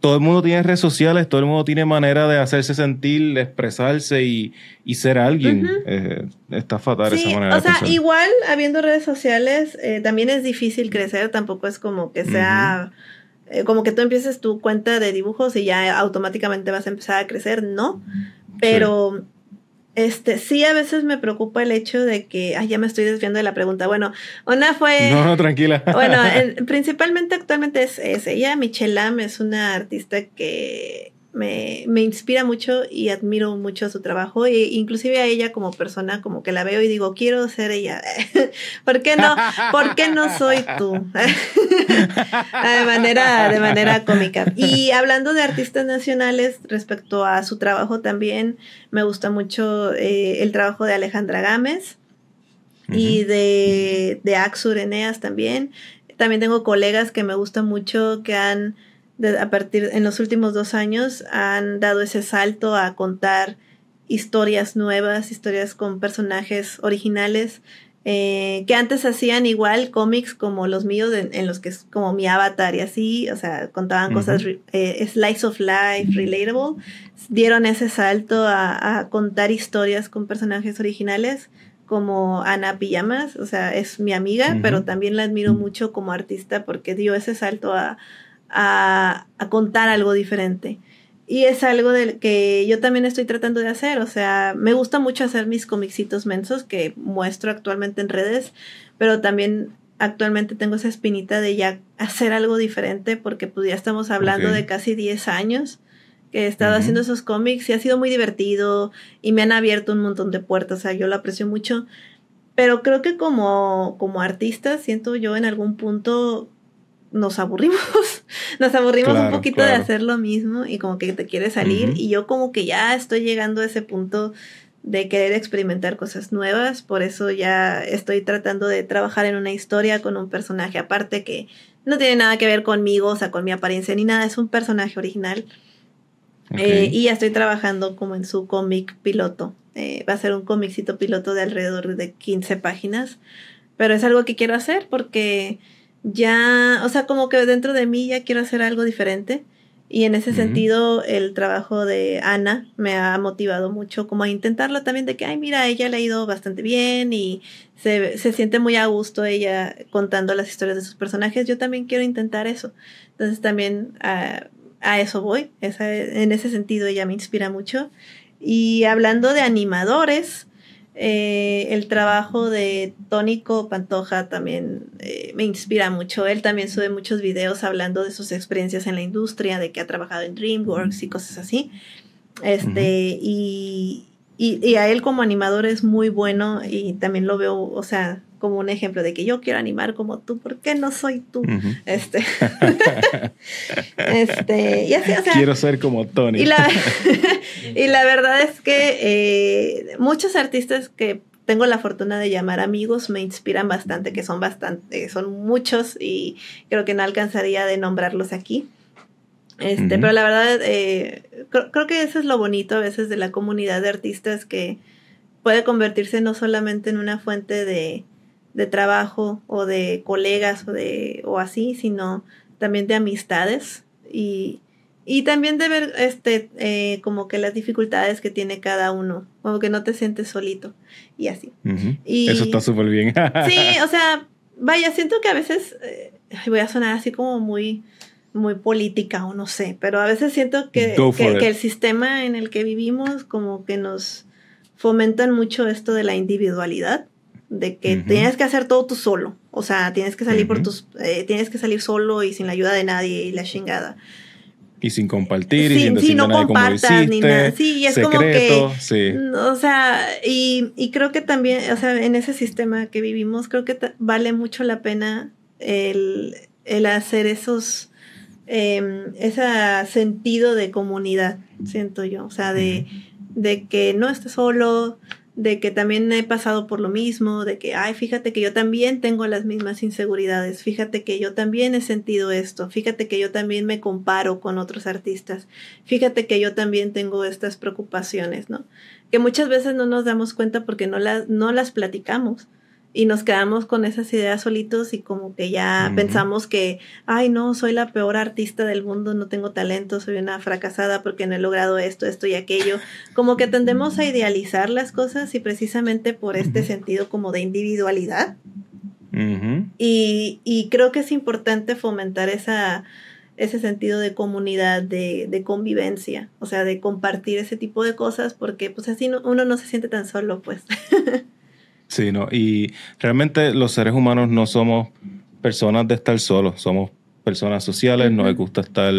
todo el mundo tiene redes sociales, todo el mundo tiene manera de hacerse sentir, expresarse y, ser alguien. Eh, está fatal esa manera. O sea, igual habiendo redes sociales, eh, también es difícil crecer, tampoco es como que sea... Eh, como que tú empieces tu cuenta de dibujos y ya automáticamente vas a empezar a crecer, ¿no? Pero este, sí, a veces me preocupa el hecho de que, ay, ya me estoy desviando de la pregunta. Bueno, una fue. No, no, tranquila. Bueno, principalmente actualmente es, ella, Michelle Lam, es una artista que me, inspira mucho y admiro mucho su trabajo. E inclusive a ella como persona, como que la veo y digo, quiero ser ella. ¿Por qué no? ¿Por qué no soy tú? de, manera, de manera cómica. Y hablando de artistas nacionales, respecto a su trabajo también, me gusta mucho eh, el trabajo de Alejandra Gámez. Y de, de Axur Eneas también. También tengo colegas que me gustan mucho que han a partir en los últimos dos años han dado ese salto a contar historias nuevas, historias con personajes originales, eh, que antes hacían igual cómics como los míos, en, los que es como mi avatar y así, o sea, contaban cosas, eh, slice of life, relatable, dieron ese salto a, contar historias con personajes originales como Ana Pijamas, o sea, es mi amiga, pero también la admiro mm. mucho como artista porque dio ese salto a, a, contar algo diferente. Y es algo del que yo también estoy tratando de hacer. O sea, me gusta mucho hacer mis comicitos mensos que muestro actualmente en redes, pero también actualmente tengo esa espinita de ya hacer algo diferente porque pues ya estamos hablando de casi 10 años que he estado haciendo esos cómics y ha sido muy divertido y me han abierto un montón de puertas. O sea, yo lo aprecio mucho. Pero creo que como, como artista siento yo en algún punto nos aburrimos, nos aburrimos un poquito de hacer lo mismo y como que te quieres salir y yo como que ya estoy llegando a ese punto de querer experimentar cosas nuevas, por eso ya estoy tratando de trabajar en una historia con un personaje aparte que no tiene nada que ver conmigo, o sea, con mi apariencia ni nada, es un personaje original. Eh, y ya estoy trabajando como en su cómic piloto. Eh, va a ser un cómicito piloto de alrededor de 15 páginas, pero es algo que quiero hacer porque ya, o sea, como que dentro de mí ya quiero hacer algo diferente. Y en ese sentido, el trabajo de Ana me ha motivado mucho como a intentarlo también de que, ay, mira, ella le ha ido bastante bien y se, siente muy a gusto ella contando las historias de sus personajes. Yo también quiero intentar eso. Entonces también a, eso voy. en ese sentido, ella me inspira mucho. Y hablando de animadores, eh, el trabajo de Tónico Pantoja también eh, me inspira mucho. Él también sube muchos videos hablando de sus experiencias en la industria, de que ha trabajado en DreamWorks y cosas así. Este, y, y, a él como animador es muy bueno y también lo veo, o sea, como un ejemplo de que yo quiero animar como tú, ¿por qué no soy tú? Este. este quiero ser como Tony. Y la, verdad es que eh, muchos artistas que tengo la fortuna de llamar amigos me inspiran bastante, que son bastante, eh, son muchos y creo que no alcanzaría de nombrarlos aquí. Este, Pero la verdad, eh, creo, que eso es lo bonito a veces de la comunidad de artistas que puede convertirse no solamente en una fuente de, de trabajo o de colegas o, de, o así, sino también de amistades y, y también de ver este, eh, como que las dificultades que tiene cada uno, como que no te sientes solito y así. eso está súper bien. sí, o sea, vaya, siento que a veces, eh, voy a sonar así como muy muy política o no sé, pero a veces siento que, el sistema en el que vivimos como que nos fomentan mucho esto de la individualidad, de que tienes que hacer todo tú solo, o sea, tienes que salir por tus, eh, tienes que salir solo y sin la ayuda de nadie y la chingada. Y sin compartir, y no compartas ni nada. Sí, y es como que. Sí. O sea, y, creo que también, o sea, en ese sistema que vivimos, creo que vale mucho la pena el hacer esos eh, ese sentido de comunidad, siento yo, o sea, de, de que no estás solo, de que también he pasado por lo mismo, de que, ay, fíjate que yo también tengo las mismas inseguridades, fíjate que yo también he sentido esto, fíjate que yo también me comparo con otros artistas, fíjate que yo también tengo estas preocupaciones, ¿no? Que muchas veces no nos damos cuenta porque no las, no las platicamos y nos quedamos con esas ideas solitos y como que ya pensamos que, ay no, soy la peor artista del mundo, no tengo talento, soy una fracasada porque no he logrado esto, esto y aquello. Como que tendemos a idealizar las cosas y precisamente por este sentido como de individualidad. y, y creo que es importante fomentar esa ese sentido de comunidad, de, convivencia, o sea, de compartir ese tipo de cosas, porque pues así uno no se siente tan solo, pues. Sí, no. Y realmente los seres humanos no somos personas de estar solos, somos personas sociales, nos gusta estar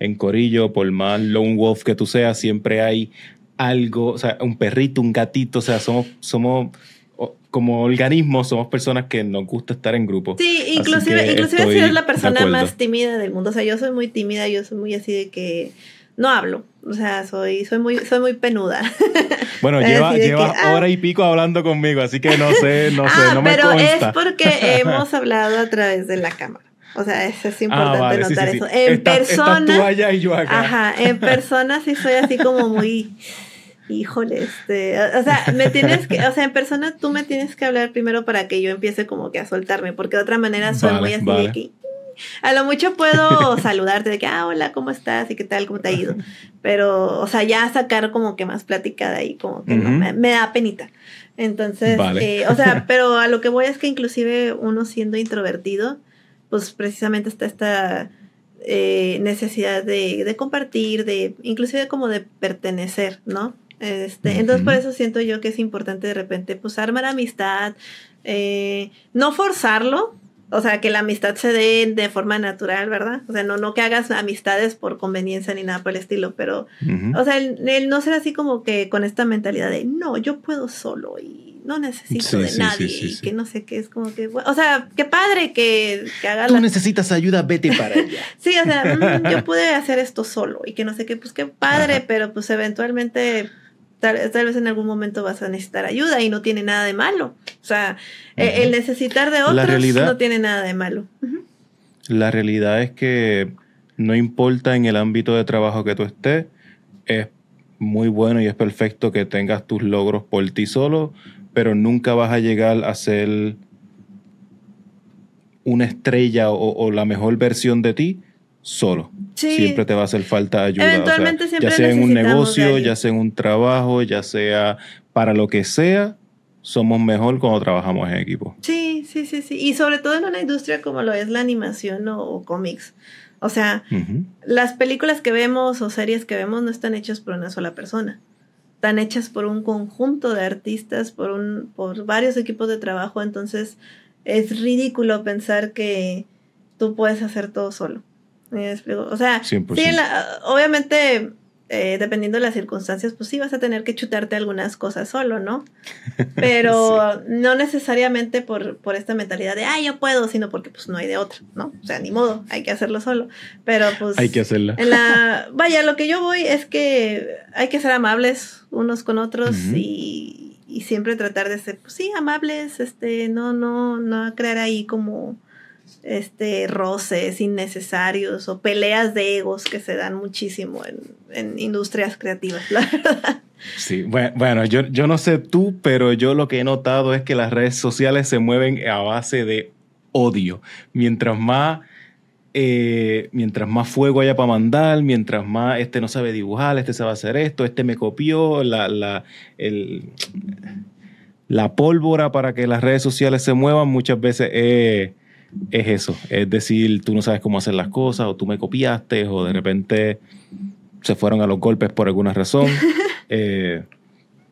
en corillo, por más lone wolf que tú seas, siempre hay algo, o sea, un perrito, un gatito, o sea, somos, somos como organismos, somos personas que nos gusta estar en grupo. Sí, inclusive, inclusive si eres la persona más tímida del mundo, o sea, yo soy muy tímida, yo soy muy así de que no hablo. O sea, soy, soy muy, soy muy penuda. Bueno, lleva, lleva ah. hora y pico hablando conmigo, así que no sé, no ah, sé, no me Pero es porque hemos hablado a través de la cámara. O sea, es, es ah, importante notar eso. En persona. y yo Ajá, en persona sí soy así como muy. Híjole, este. O sea, me tienes que. O sea, en persona tú me tienes que hablar primero para que yo empiece como que a soltarme, porque de otra manera soy muy así aquí a lo mucho puedo saludarte de que, ah, hola, ¿cómo estás? ¿Y qué tal? ¿Cómo te ha ido? Pero, o sea, ya sacar como que más plática de ahí, como que no, me, da penita. Entonces, eh, o sea, pero a lo que voy es que inclusive uno siendo introvertido, pues precisamente está esta eh, necesidad de, compartir, de inclusive como de pertenecer, ¿no? Este, Entonces por eso siento yo que es importante de repente pues armar amistad, eh, no forzarlo, o sea, que la amistad se dé de forma natural, ¿verdad? O sea, no, no que hagas amistades por conveniencia ni nada por el estilo, pero, o sea, el, no ser así como que con esta mentalidad de, no, yo puedo solo y no necesito de nadie, que no sé qué, es como que, o sea, qué padre que, que haga Tú necesitas ayuda, vete para allá. sí, o sea, mm, yo pude hacer esto solo y que no sé qué, pues qué padre, pero pues eventualmente Tal, vez en algún momento vas a necesitar ayuda y no tiene nada de malo. O sea, e-, el necesitar de otros no tiene nada de malo. La realidad es que no importa en el ámbito de trabajo que tú estés, es muy bueno y es perfecto que tengas tus logros por ti solo, pero nunca vas a llegar a ser una estrella o la mejor versión de ti solo. Siempre te va a hacer falta ayuda. ya sea en un negocio, ya sea en un trabajo, ya sea para lo que sea, somos mejor cuando trabajamos en equipo. Sí, sí, sí, sí. Y sobre todo en una industria como lo es la animación o, cómics. O sea, las películas que vemos o series que vemos no están hechas por una sola persona. Están hechas por un conjunto de artistas, por, un, por varios equipos de trabajo. Entonces, es ridículo pensar que tú puedes hacer todo solo. O sea, obviamente, eh, dependiendo de las circunstancias, pues sí vas a tener que chutarte algunas cosas solo, ¿no? Pero no necesariamente por, por esta mentalidad de, ah, yo puedo, sino porque pues no hay de otra, ¿no? O sea, ni modo, hay que hacerlo solo. Pero pues... Hay que hacerla. la, vaya, lo que yo voy es que hay que ser amables unos con otros y, y siempre tratar de ser, pues sí, amables, este, no, no, no crear ahí como este, roces innecesarios o peleas de egos que se dan muchísimo en, industrias creativas, Sí, bueno, yo, no sé tú, pero yo lo que he notado es que las redes sociales se mueven a base de odio. Mientras más eh, mientras más fuego haya para mandar, mientras más este no sabe dibujar, este sabe hacer esto, este me copió, la, la, pólvora para que las redes sociales se muevan muchas veces eh, es eso. Es decir, tú no sabes cómo hacer las cosas, o tú me copiaste, o de repente se fueron a los golpes por alguna razón. Eh,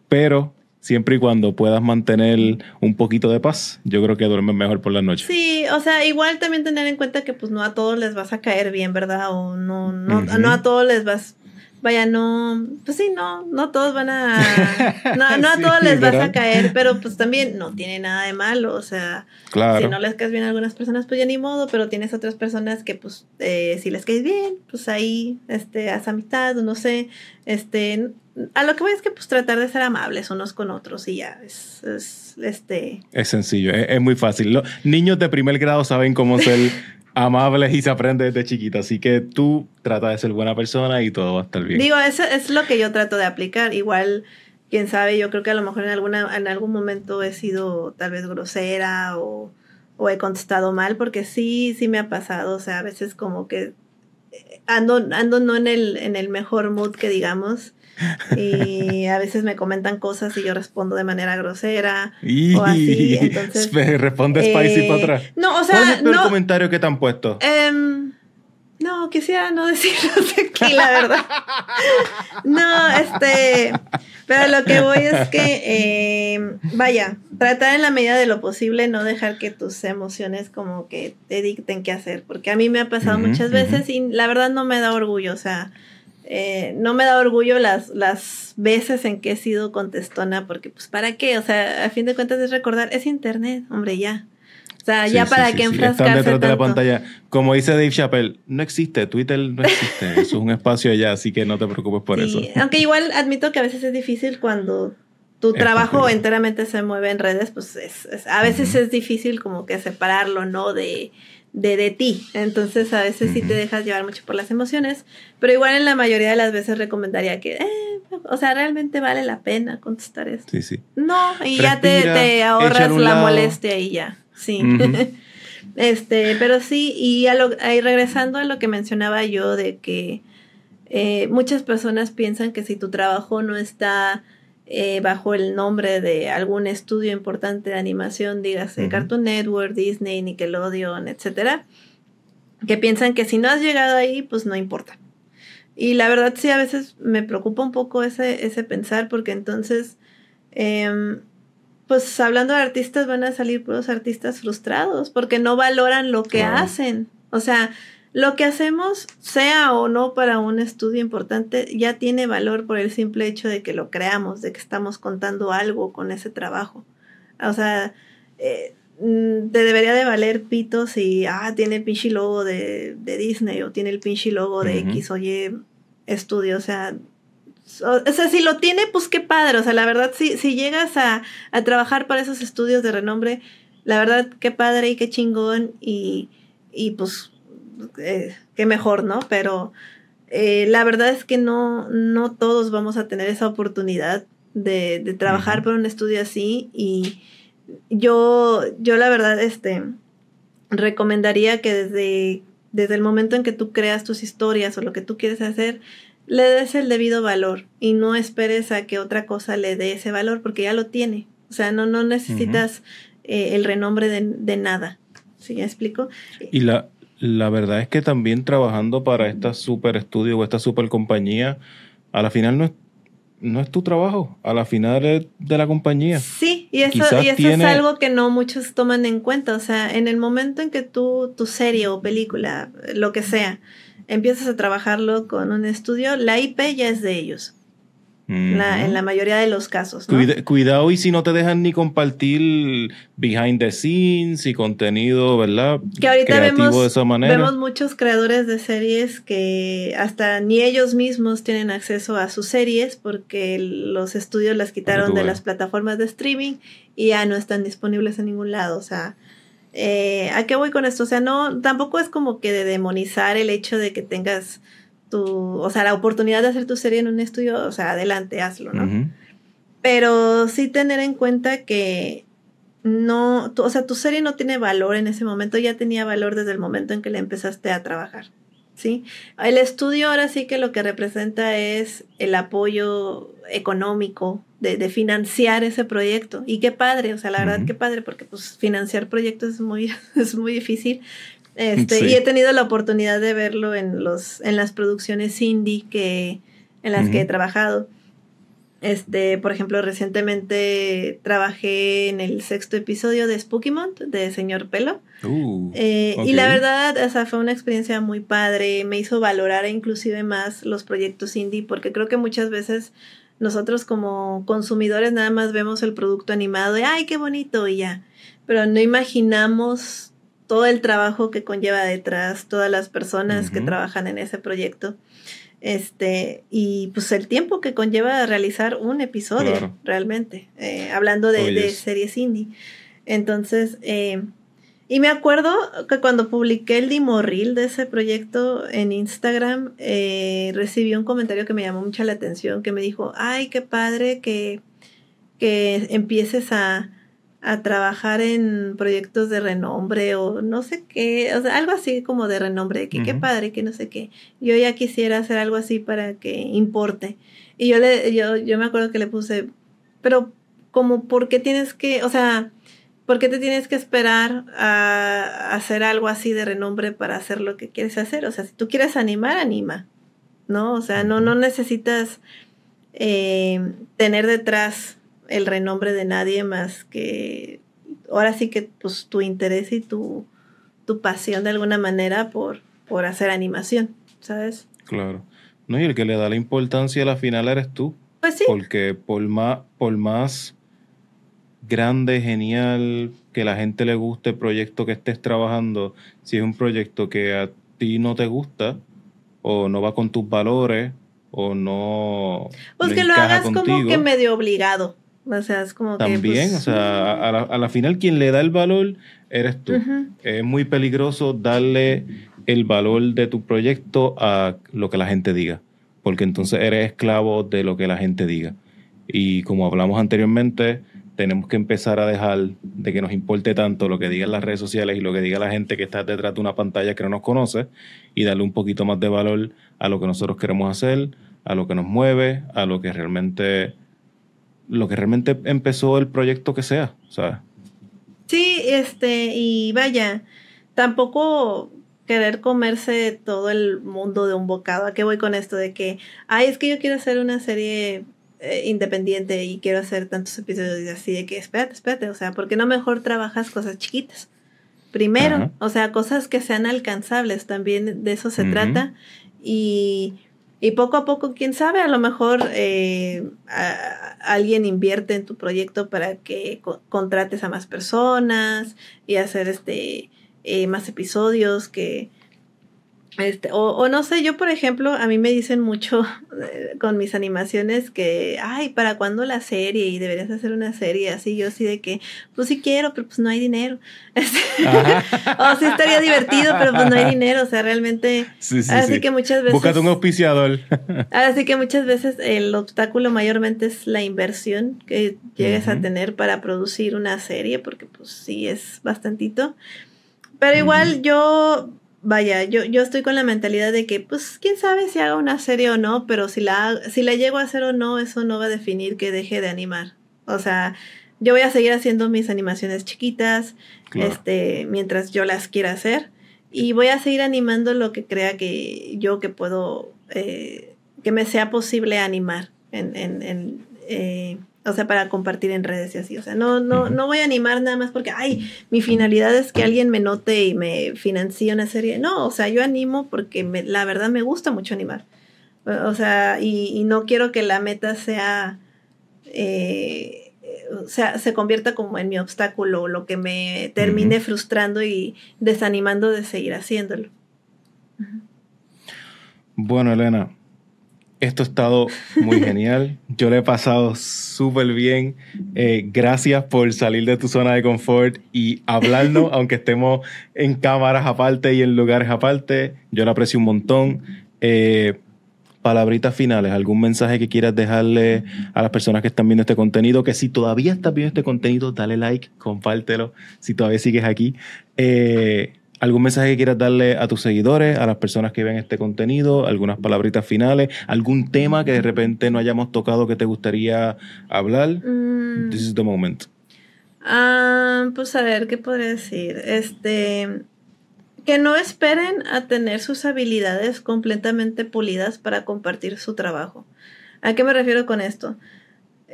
pero siempre y cuando puedas mantener un poquito de paz, yo creo que duermes mejor por la noche. Sí, o sea, igual también tener en cuenta que pues no a todos les vas a caer bien, ¿verdad? O no, no a todos les vas vaya, no, pues sí, no, no todos van a, no, a todos les vas a caer, pero pues también no tiene nada de malo, o sea, si no les caes bien a algunas personas, pues ya ni modo, pero tienes otras personas que pues eh, si les caes bien, pues ahí, este, haz amistad, no sé, este, a lo que voy es que pues tratar de ser amables unos con otros y ya, es, este... Es sencillo, e, es, muy fácil. Los niños de primer grado saben cómo es el amables y se aprende desde chiquita. Así que tú trata de ser buena persona y todo va a estar bien. Digo, eso es lo que yo trato de aplicar. Igual, quién sabe, yo creo que a lo mejor en, alguna, en algún momento he sido tal vez grosera o, he contestado mal, porque sí, sí me ha pasado. O sea, a veces como que ando, ando no en el, en el mejor mood que digamos y a veces me comentan cosas y yo respondo de manera grosera y... o así. Entonces, Responde spicy para eh, atrás. No, o sea, ¿Cuál es el comentario que te han puesto? Em, no, quisiera no decirlo aquí, la verdad. No, este, pero lo que voy es que, em, vaya, tratar en la medida de lo posible, no dejar que tus emociones como que te dicten qué hacer, porque a mí me ha pasado muchas veces y la verdad no me da orgullo, o sea, eh, no me da orgullo las, las veces en que he sido contestona, porque pues para qué, o sea, a fin de cuentas es recordar, es internet, hombre, ya. O sea, ya para que qué enfrascarse de la pantalla. Como dice Dave Chappelle, no existe, Twitter no existe, eso es un espacio allá, así que no te preocupes por eso. Aunque igual admito que a veces es difícil cuando tu trabajo enteramente se mueve en redes, pues es, a veces es difícil como que separarlo, ¿no? De de, de ti. Entonces a veces sí te dejas llevar mucho por las emociones, pero igual en la mayoría de las veces recomendaría que, eh, o sea, realmente vale la pena contestar esto. Sí, sí. No, y ya te, ahorras la molestia y ya. Sí. este, pero sí, y, a lo, regresando a lo que mencionaba yo de que eh, muchas personas piensan que si tu trabajo no está eh, bajo el nombre de algún estudio importante de animación, digas, Cartoon Network, Disney, Nickelodeon, etcétera, que piensan que si no has llegado ahí, pues no importa. Y la verdad sí, a veces me preocupa un poco ese, pensar, porque entonces, em, pues hablando de artistas, van a salir puros artistas frustrados, porque no valoran lo que hacen. O sea, lo que hacemos, sea o no para un estudio importante, ya tiene valor por el simple hecho de que lo creamos, de que estamos contando algo con ese trabajo. O sea, eh, mm, te debería de valer pito si, ah, tiene el pinche logo de, Disney o tiene el pinche logo de X o Y estudio. O sea, o sea, si lo tiene, pues qué padre. O sea, la verdad, si, si llegas a, trabajar para esos estudios de renombre, la verdad, qué padre y qué chingón. Y, y pues eh, qué mejor, ¿no? Pero eh, la verdad es que no, no todos vamos a tener esa oportunidad de, trabajar por un estudio así y yo, yo la verdad, este, recomendaría que desde, desde el momento en que tú creas tus historias o lo que tú quieres hacer, le des el debido valor y no esperes a que otra cosa le dé ese valor porque ya lo tiene. O sea, no, no necesitas eh, el renombre de, nada. ¿Sí ya explico? Y la, la verdad es que también trabajando para esta super estudio o esta super compañía, a la final no es, no es tu trabajo, a la final es de la compañía. Sí, y eso, es algo que no muchos toman en cuenta. O sea, en el momento en que tú, tu serie o película, lo que sea, empiezas a trabajarlo con un estudio, la IP ya es de ellos en la mayoría de los casos. cuidado y si no te dejan ni compartir behind the scenes y contenido, ¿verdad? Que ahorita vemos, vemos muchos creadores de series que hasta ni ellos mismos tienen acceso a sus series porque los estudios las quitaron de las plataformas de streaming y ya no están disponibles en ningún lado. O sea, eh, ¿a qué voy con esto? O sea, no, tampoco es como que de demonizar el hecho de que tengas o sea, la oportunidad de hacer tu serie en un estudio, o sea, adelante, hazlo, ¿no? Pero sí tener en cuenta que no, tu, o sea, tu serie no tiene valor en ese momento, ya tenía valor desde el momento en que le empezaste a trabajar, ¿sí? El estudio ahora sí que lo que representa es el apoyo económico, de, de financiar ese proyecto. Y qué padre, o sea, la verdad qué padre, porque pues financiar proyectos es muy, es muy difícil, este, y he tenido la oportunidad de verlo en, los, en las producciones indie que, en las que he trabajado. Este, por ejemplo, recientemente trabajé en el sexto episodio de Spookymont de Señor Pelo. Uh, eh, y la verdad, o fue una experiencia muy padre. Me hizo valorar inclusive más los proyectos indie, porque creo que muchas veces nosotros como consumidores nada más vemos el producto animado y ¡ay, qué bonito! y ya. Pero no imaginamos todo el trabajo que conlleva detrás, todas las personas que trabajan en ese proyecto. Este, y pues el tiempo que conlleva realizar un episodio, realmente, eh, hablando de, series indie. Entonces, em, y me acuerdo que cuando publiqué el dimorril de ese proyecto en Instagram, eh, recibí un comentario que me llamó mucho la atención, que me dijo, ay, qué padre que, que empieces a, a trabajar en proyectos de renombre o no sé qué, o sea, algo así como de renombre, que qué padre, que no sé qué. Yo ya quisiera hacer algo así para que importe. Y yo le, yo, me acuerdo que le puse, pero como por qué tienes que, o sea, ¿por qué te tienes que esperar a, hacer algo así de renombre para hacer lo que quieres hacer? O sea, si tú quieres animar, anima, ¿no? O sea, no, no necesitas eh, tener detrás el renombre de nadie más que ahora sí que pues tu interés y tu, pasión de alguna manera por, por hacer animación, ¿sabes? Claro. No, y el que le da la importancia a la final eres tú. Pues sí. Porque por más, por más grande, genial, que la gente le guste el proyecto que estés trabajando, si es un proyecto que a ti no te gusta, o no va con tus valores, o no. Pues que lo hagas como que medio obligado. O sea, es como También, También, pues, o sea, mm. a, la, final quien le da el valor eres tú. Es muy peligroso darle el valor de tu proyecto a lo que la gente diga, porque entonces eres esclavo de lo que la gente diga. Y como hablamos anteriormente, tenemos que empezar a dejar de que nos importe tanto lo que digan las redes sociales y lo que diga la gente que está detrás de una pantalla que no nos conoce y darle un poquito más de valor a lo que nosotros queremos hacer, a lo que nos mueve, a lo que realmente lo que realmente empezó el proyecto que sea, ¿sabes? Sí, este, y vaya, tampoco querer comerse todo el mundo de un bocado. ¿A qué voy con esto? De que, ay, es que yo quiero hacer una serie eh, independiente y quiero hacer tantos episodios así, de que, espérate, espérate, o sea, porque no mejor trabajas cosas chiquitas? Primero, o sea, cosas que sean alcanzables, también de eso se trata. Y y poco a poco, quién sabe, a lo mejor eh, alguien invierte en tu proyecto para que contrates a más personas y hacer este eh, más episodios que, este, o, no sé, yo por ejemplo, a mí me dicen mucho con mis animaciones que, ay, ¿para cuándo la serie? Y deberías hacer una serie así, yo sí de que, pues sí quiero, pero pues no hay dinero. Este, o sí estaría divertido, pero pues no hay dinero, o sea, realmente... Sí, sí, así que muchas veces... Búscate un auspiciador. así que muchas veces el obstáculo mayormente es la inversión que llegues a tener para producir una serie, porque pues sí es bastantito. Pero igual yo vaya, yo, yo estoy con la mentalidad de que, pues, quién sabe si haga una serie o no, pero si la, si la llego a hacer o no, eso no va a definir que deje de animar. O sea, yo voy a seguir haciendo mis animaciones chiquitas, este, mientras yo las quiera hacer, y voy a seguir animando lo que crea que yo que puedo, eh, que me sea posible animar en, en, en eh, o sea, para compartir en redes y así. O sea, no, no, no voy a animar nada más porque, ay, mi finalidad es que alguien me note y me financie una serie. No, o sea, yo animo porque la verdad me gusta mucho animar. O sea, y, no quiero que la meta sea, eh, o sea, se convierta como en mi obstáculo, lo que me termine frustrando y desanimando de seguir haciéndolo. Bueno, Elena, esto ha estado muy genial. Yo le he pasado súper bien. Eh, gracias por salir de tu zona de confort y hablarnos, aunque estemos en cámaras aparte y en lugares aparte. Yo lo aprecio un montón. Eh, palabritas finales, algún mensaje que quieras dejarle a las personas que están viendo este contenido, que si todavía estás viendo este contenido, dale like, compártelo, si todavía sigues aquí. Eh, ¿Algún mensaje que quieras darle a tus seguidores, a las personas que ven este contenido? ¿Algunas palabritas finales? ¿Algún tema que de repente no hayamos tocado que te gustaría hablar? Mm. This is the moment. Ah, pues a ver, ¿qué podría decir? Este, que no esperen a tener sus habilidades completamente pulidas para compartir su trabajo. ¿A qué me refiero con esto?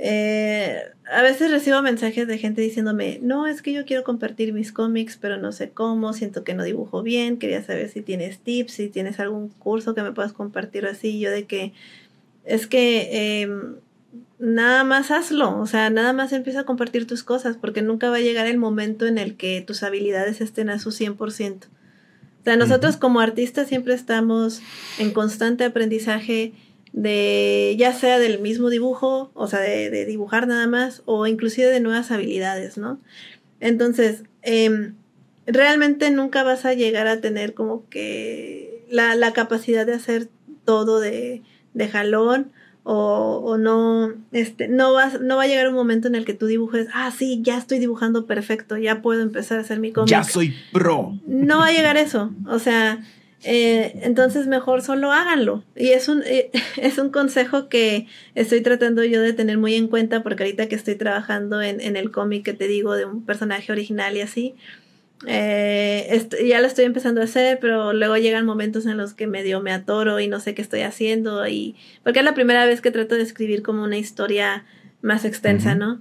Eh, a veces recibo mensajes de gente diciéndome, no, es que yo quiero compartir mis cómics, pero no sé cómo, siento que no dibujo bien, quería saber si tienes tips, si tienes algún curso que me puedas compartir así, yo de que es que em, nada más hazlo, o sea, nada más empieza a compartir tus cosas, porque nunca va a llegar el momento en el que tus habilidades estén a su 100%. O sea, nosotros como artistas siempre estamos en constante aprendizaje, de ya sea del mismo dibujo, o sea, de, dibujar nada más, o inclusive de nuevas habilidades, ¿no? Entonces, em, realmente nunca vas a llegar a tener como que la, capacidad de hacer todo de, jalón. O, no, este, no, vas, no va a llegar un momento en el que tú dibujes, ah, sí, ya estoy dibujando perfecto, ya puedo empezar a hacer mi cómic. Ya soy pro. No va a llegar eso. O sea, eh, entonces mejor solo háganlo. Y es un, eh, es un consejo que estoy tratando yo de tener muy en cuenta porque ahorita que estoy trabajando en, el cómic que te digo de un personaje original y así, eh, ya lo estoy empezando a hacer, pero luego llegan momentos en los que medio me atoro y no sé qué estoy haciendo y porque es la primera vez que trato de escribir como una historia más extensa, ¿no?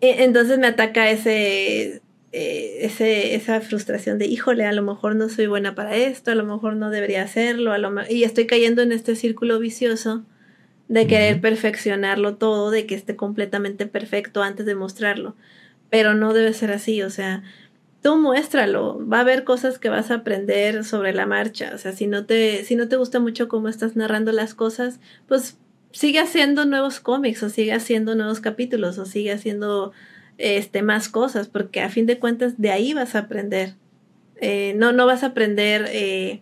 E-, entonces me ataca ese eh, ese, esa frustración de, híjole, a lo mejor no soy buena para esto, a lo mejor no debería hacerlo, a lo y estoy cayendo en este círculo vicioso de querer perfeccionarlo todo, de que esté completamente perfecto antes de mostrarlo. Pero no debe ser así, o sea, tú muéstralo, va a haber cosas que vas a aprender sobre la marcha, o sea, si no te, si no te gusta mucho cómo estás narrando las cosas, pues sigue haciendo nuevos cómics o sigue haciendo nuevos capítulos o sigue haciendo este, más cosas, porque a fin de cuentas de ahí vas a aprender. Eh, no, no vas a aprender eh,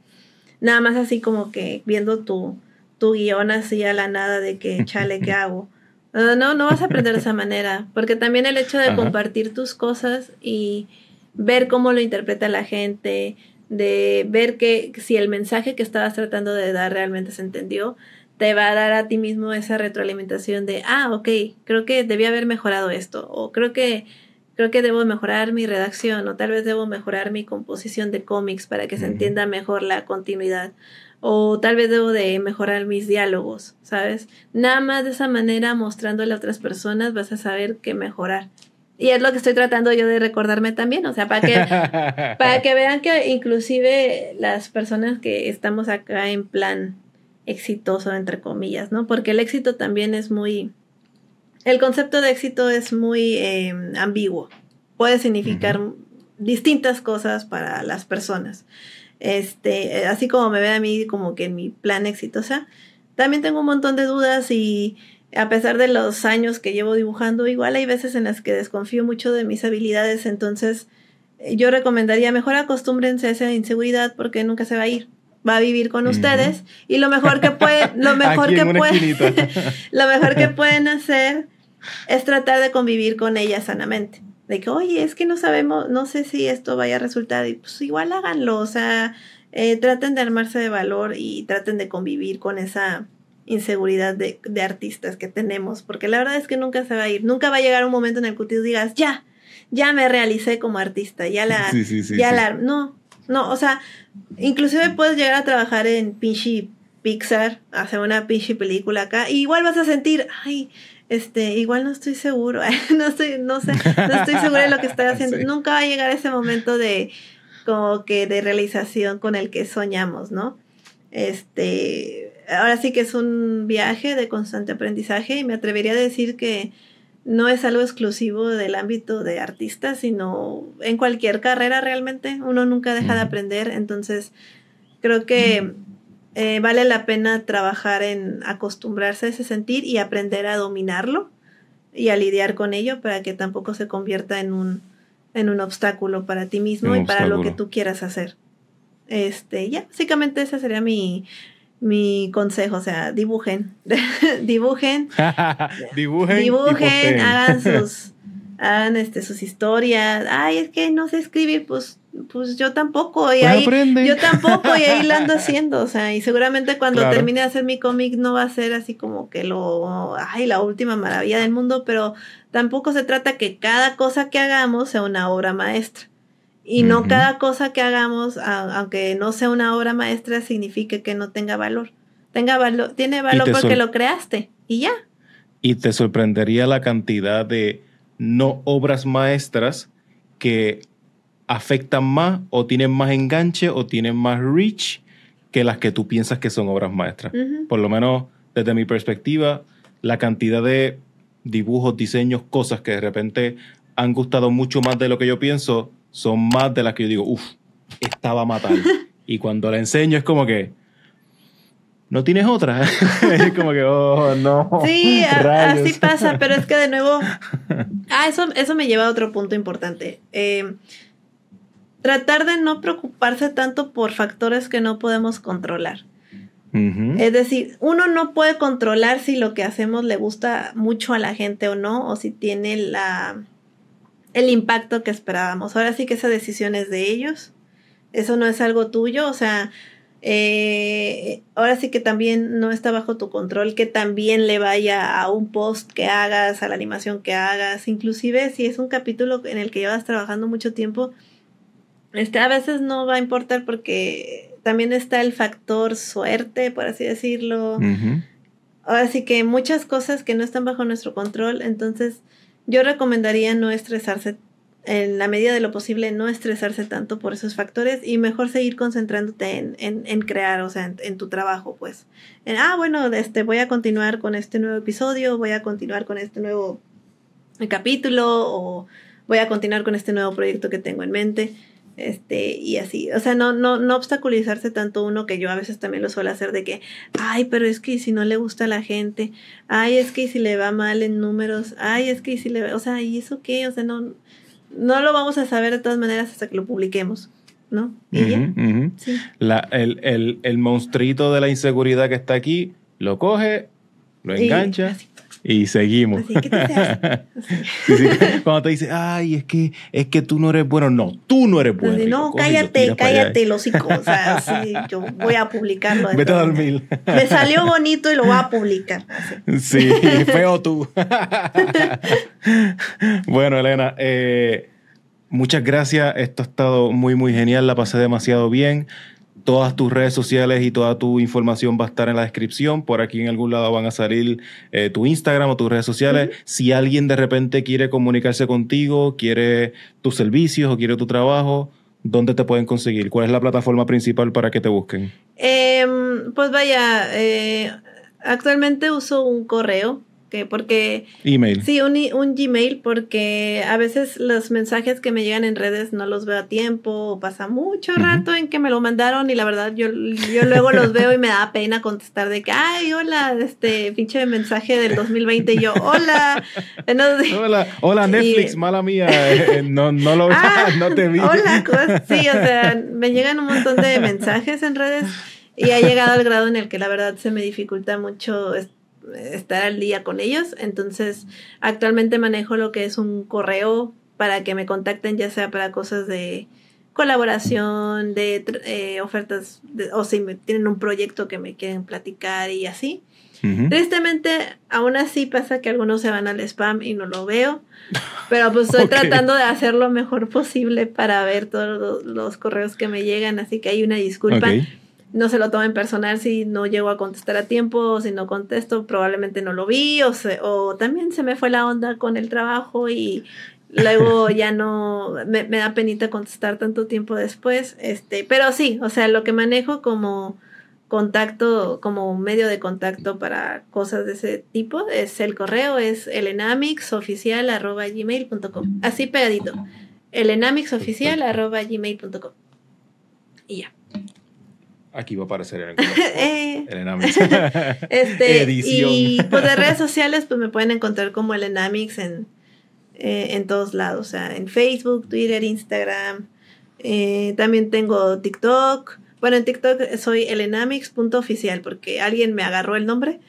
nada más así como que viendo tu, tu guión así a la nada de que, chale, ¿qué hago? No, no, vas a aprender de esa manera, porque también el hecho de compartir tus cosas y ver cómo lo interpreta la gente, de ver que si el mensaje que estabas tratando de dar realmente se entendió, te va a dar a ti mismo esa retroalimentación de, ah, ok, creo que debía haber mejorado esto, o creo que, creo que debo mejorar mi redacción, o tal vez debo mejorar mi composición de cómics para que se entienda mejor la continuidad, o tal vez debo de mejorar mis diálogos, ¿sabes? Nada más de esa manera, mostrándole a otras personas, vas a saber qué mejorar. Y es lo que estoy tratando yo de recordarme también, o sea, para que, para que vean que inclusive las personas que estamos acá en plan exitoso, entre comillas, ¿no? Porque el éxito también es muy... El concepto de éxito es muy eh, ambiguo. Puede significar distintas cosas para las personas. Este, eh, así como me ve a mí como que en mi plan exitosa, también tengo un montón de dudas y a pesar de los años que llevo dibujando, igual hay veces en las que desconfío mucho de mis habilidades, entonces eh, yo recomendaría mejor acostúmbrense a esa inseguridad porque nunca se va a ir va a vivir con ustedes y lo mejor que puede, lo mejor que pueden lo mejor que pueden hacer es tratar de convivir con ella sanamente de que oye es que no sabemos no sé si esto vaya a resultar y pues igual háganlo o sea eh, traten de armarse de valor y traten de convivir con esa inseguridad de, de, artistas que tenemos porque la verdad es que nunca se va a ir nunca va a llegar un momento en el que tú digas ya ya me realicé como artista ya la ya la no no, o sea, inclusive puedes llegar a trabajar en pinche Pixar, hacer una pinche película acá, y igual vas a sentir, ay, este, igual no estoy seguro, no estoy, no sé, no estoy segura de lo que estoy haciendo. Nunca va a llegar ese momento de como que de realización con el que soñamos, ¿no? Este, ahora sí que es un viaje de constante aprendizaje y me atrevería a decir que no es algo exclusivo del ámbito de artista, sino en cualquier carrera realmente. Uno nunca deja de aprender, entonces creo que eh, vale la pena trabajar en acostumbrarse a ese sentir y aprender a dominarlo y a lidiar con ello para que tampoco se convierta en un, en un obstáculo para ti mismo y para lo que tú quieras hacer. Este, ya, básicamente esa sería mi, mi consejo, o sea, dibujen, dibujen, dibujen, dibujen, hagan sus, este, sus historias. Ay, es que no sé escribir, pues, pues yo tampoco y pues ahí, yo tampoco y ahí la ando haciendo, o sea, y seguramente cuando termine de hacer mi cómic no va a ser así como que lo, ay, la última maravilla del mundo, pero tampoco se trata que cada cosa que hagamos sea una obra maestra. Y no cada cosa que hagamos, aunque no sea una obra maestra, signifique que no tenga valor. Tenga valor, tiene valor porque lo creaste y ya. Y te sorprendería la cantidad de no obras maestras que afectan más o tienen más enganche o tienen más reach que las que tú piensas que son obras maestras. Por lo menos desde mi perspectiva, la cantidad de dibujos, diseños, cosas que de repente han gustado mucho más de lo que yo pienso, son más de las que yo digo, uff, estaba matando. y cuando la enseño es como que, ¿no tienes otra? es como que, oh, no. Sí, así pasa, pero es que de nuevo, ah, eso, eso me lleva a otro punto importante. Eh, tratar de no preocuparse tanto por factores que no podemos controlar. Es decir, uno no puede controlar si lo que hacemos le gusta mucho a la gente o no, o si tiene la, el impacto que esperábamos. Ahora sí que esa decisión es de ellos, eso no es algo tuyo, o sea, eh, ahora sí que también no está bajo tu control que también le vaya a un post que hagas, a la animación que hagas, inclusive si es un capítulo en el que llevas trabajando mucho tiempo, este, a veces no va a importar porque también está el factor suerte, por así decirlo. Ahora sí que muchas cosas que no están bajo nuestro control, entonces yo recomendaría no estresarse, en la medida de lo posible, no estresarse tanto por esos factores y mejor seguir concentrándote en, en, crear, o sea, en, tu trabajo, pues. ah, bueno, este, voy a continuar con este nuevo episodio, voy a continuar con este nuevo capítulo o voy a continuar con este nuevo proyecto que tengo en mente este, y así, o sea, no, no, no obstaculizarse tanto uno que yo a veces también lo suelo hacer de que, ay, pero es que si no le gusta a la gente, ay, es que si le va mal en números, ay, es que si le, va... o sea, ¿y eso qué? O sea, no, no lo vamos a saber de todas maneras hasta que lo publiquemos. ¿No? el, el, el monstruito de la inseguridad que está aquí, lo coge, lo engancha. Y seguimos. te Cuando te dice, ay, es que, es que tú no eres bueno. No, tú no eres bueno. no, cállate, cállate, los hijos. O sea, sí, yo voy a publicarlo. Vete a dormir. Me salió bonito y lo voy a publicar. Sí, feo tú. bueno, Elena, eh, muchas gracias. Esto ha estado muy, muy genial. La pasé demasiado bien. Todas tus redes sociales y toda tu información va a estar en la descripción. Por aquí en algún lado van a salir eh, tu Instagram o tus redes sociales. Si alguien de repente quiere comunicarse contigo, quiere tus servicios o quiere tu trabajo, ¿dónde te pueden conseguir? ¿Cuál es la plataforma principal para que te busquen? Em, pues vaya, eh, actualmente uso un correo que porque... Email. Sí, un, un Gmail porque a veces los mensajes que me llegan en redes no los veo a tiempo pasa mucho rato en que me lo mandaron y la verdad yo, yo luego los veo y me da pena contestar de que, ay, hola, este pinche mensaje del 2020 y yo, hola. hola, hola Netflix, mala mía, eh, eh, no, lo ah, no te vi. Hola, sí, o sea, me llegan un montón de mensajes en redes y ha llegado al grado en el que la verdad se me dificulta mucho estar al día con ellos. Entonces, actualmente manejo lo que es un correo para que me contacten, ya sea para cosas de colaboración, de eh, ofertas, o si me, tienen un proyecto que me quieren platicar y así. Tristemente, aún así pasa que algunos se van al spam y no lo veo, pero pues estoy tratando de hacer lo mejor posible para ver todos los, correos que me llegan, así que hay una disculpa no se lo tomen personal si no llego a contestar a tiempo, si no contesto, probablemente no lo vi, o, o también se me fue la onda con el trabajo y luego ya no, me, da penita contestar tanto tiempo después, este, pero sí, o sea, lo que manejo como contacto, como medio de contacto para cosas de ese tipo, es el correo, es elenamixoficial.gmail.com, así pegadito, elenamixoficial.gmail.com y ya. Aquí va a aparecer el eh. este, Y pues de redes sociales, pues me pueden encontrar como el en, eh, en todos lados, o sea, en Facebook, Twitter, Instagram. Eh, también tengo TikTok. Bueno, en TikTok soy elenamix.oficial porque alguien me agarró el nombre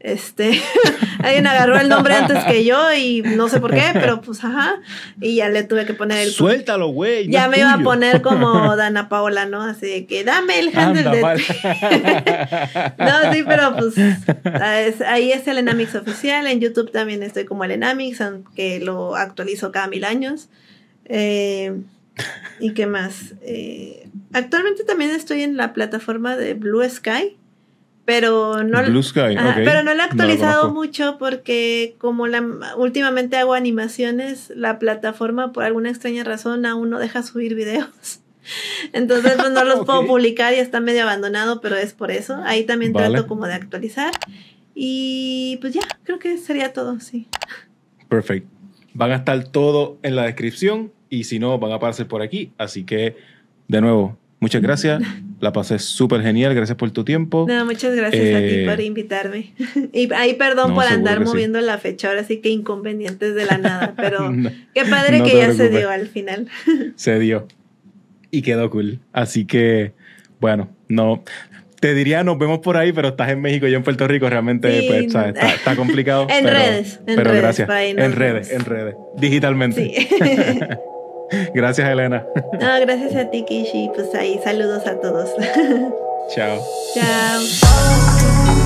este, alguien agarró el nombre antes que yo y no sé por qué, pero pues ajá. Y ya le tuve que poner el. Suéltalo, güey. Ya me iba a poner como Dana Paola, ¿no? Así que dame el handle de. no, sí, pero pues ahí es el Enamix oficial. En YouTube también estoy como el Enamix, aunque lo actualizo cada mil años. Eh, ¿Y qué más? Eh, actualmente también estoy en la plataforma de Blue Sky pero no lo pero no he actualizado mucho porque como la, últimamente hago animaciones la plataforma por alguna extraña razón aún no deja subir videos entonces pues, no los puedo publicar y está medio abandonado pero es por eso ahí también trato como de actualizar y pues ya creo que sería todo sí perfecto van a estar todo en la descripción y si no van a aparecer por aquí así que de nuevo muchas gracias La pasé súper genial. Gracias por tu tiempo. muchas gracias a ti eh, por invitarme. y ahí perdón por andar moviendo la fecha, ahora sí que inconvenientes de la nada, pero qué padre que ya se dio al final. se dio. Y quedó cool. Así que, bueno, no. Te diría, nos vemos por ahí, pero estás en México y yo en Puerto Rico, realmente pues, está, complicado. en redes. En pero redes, gracias. En redes, en redes, digitalmente. Sí. Gracias, Elena. No, gracias a ti, Kishi. Pues ahí, saludos a todos. Chao. Chao.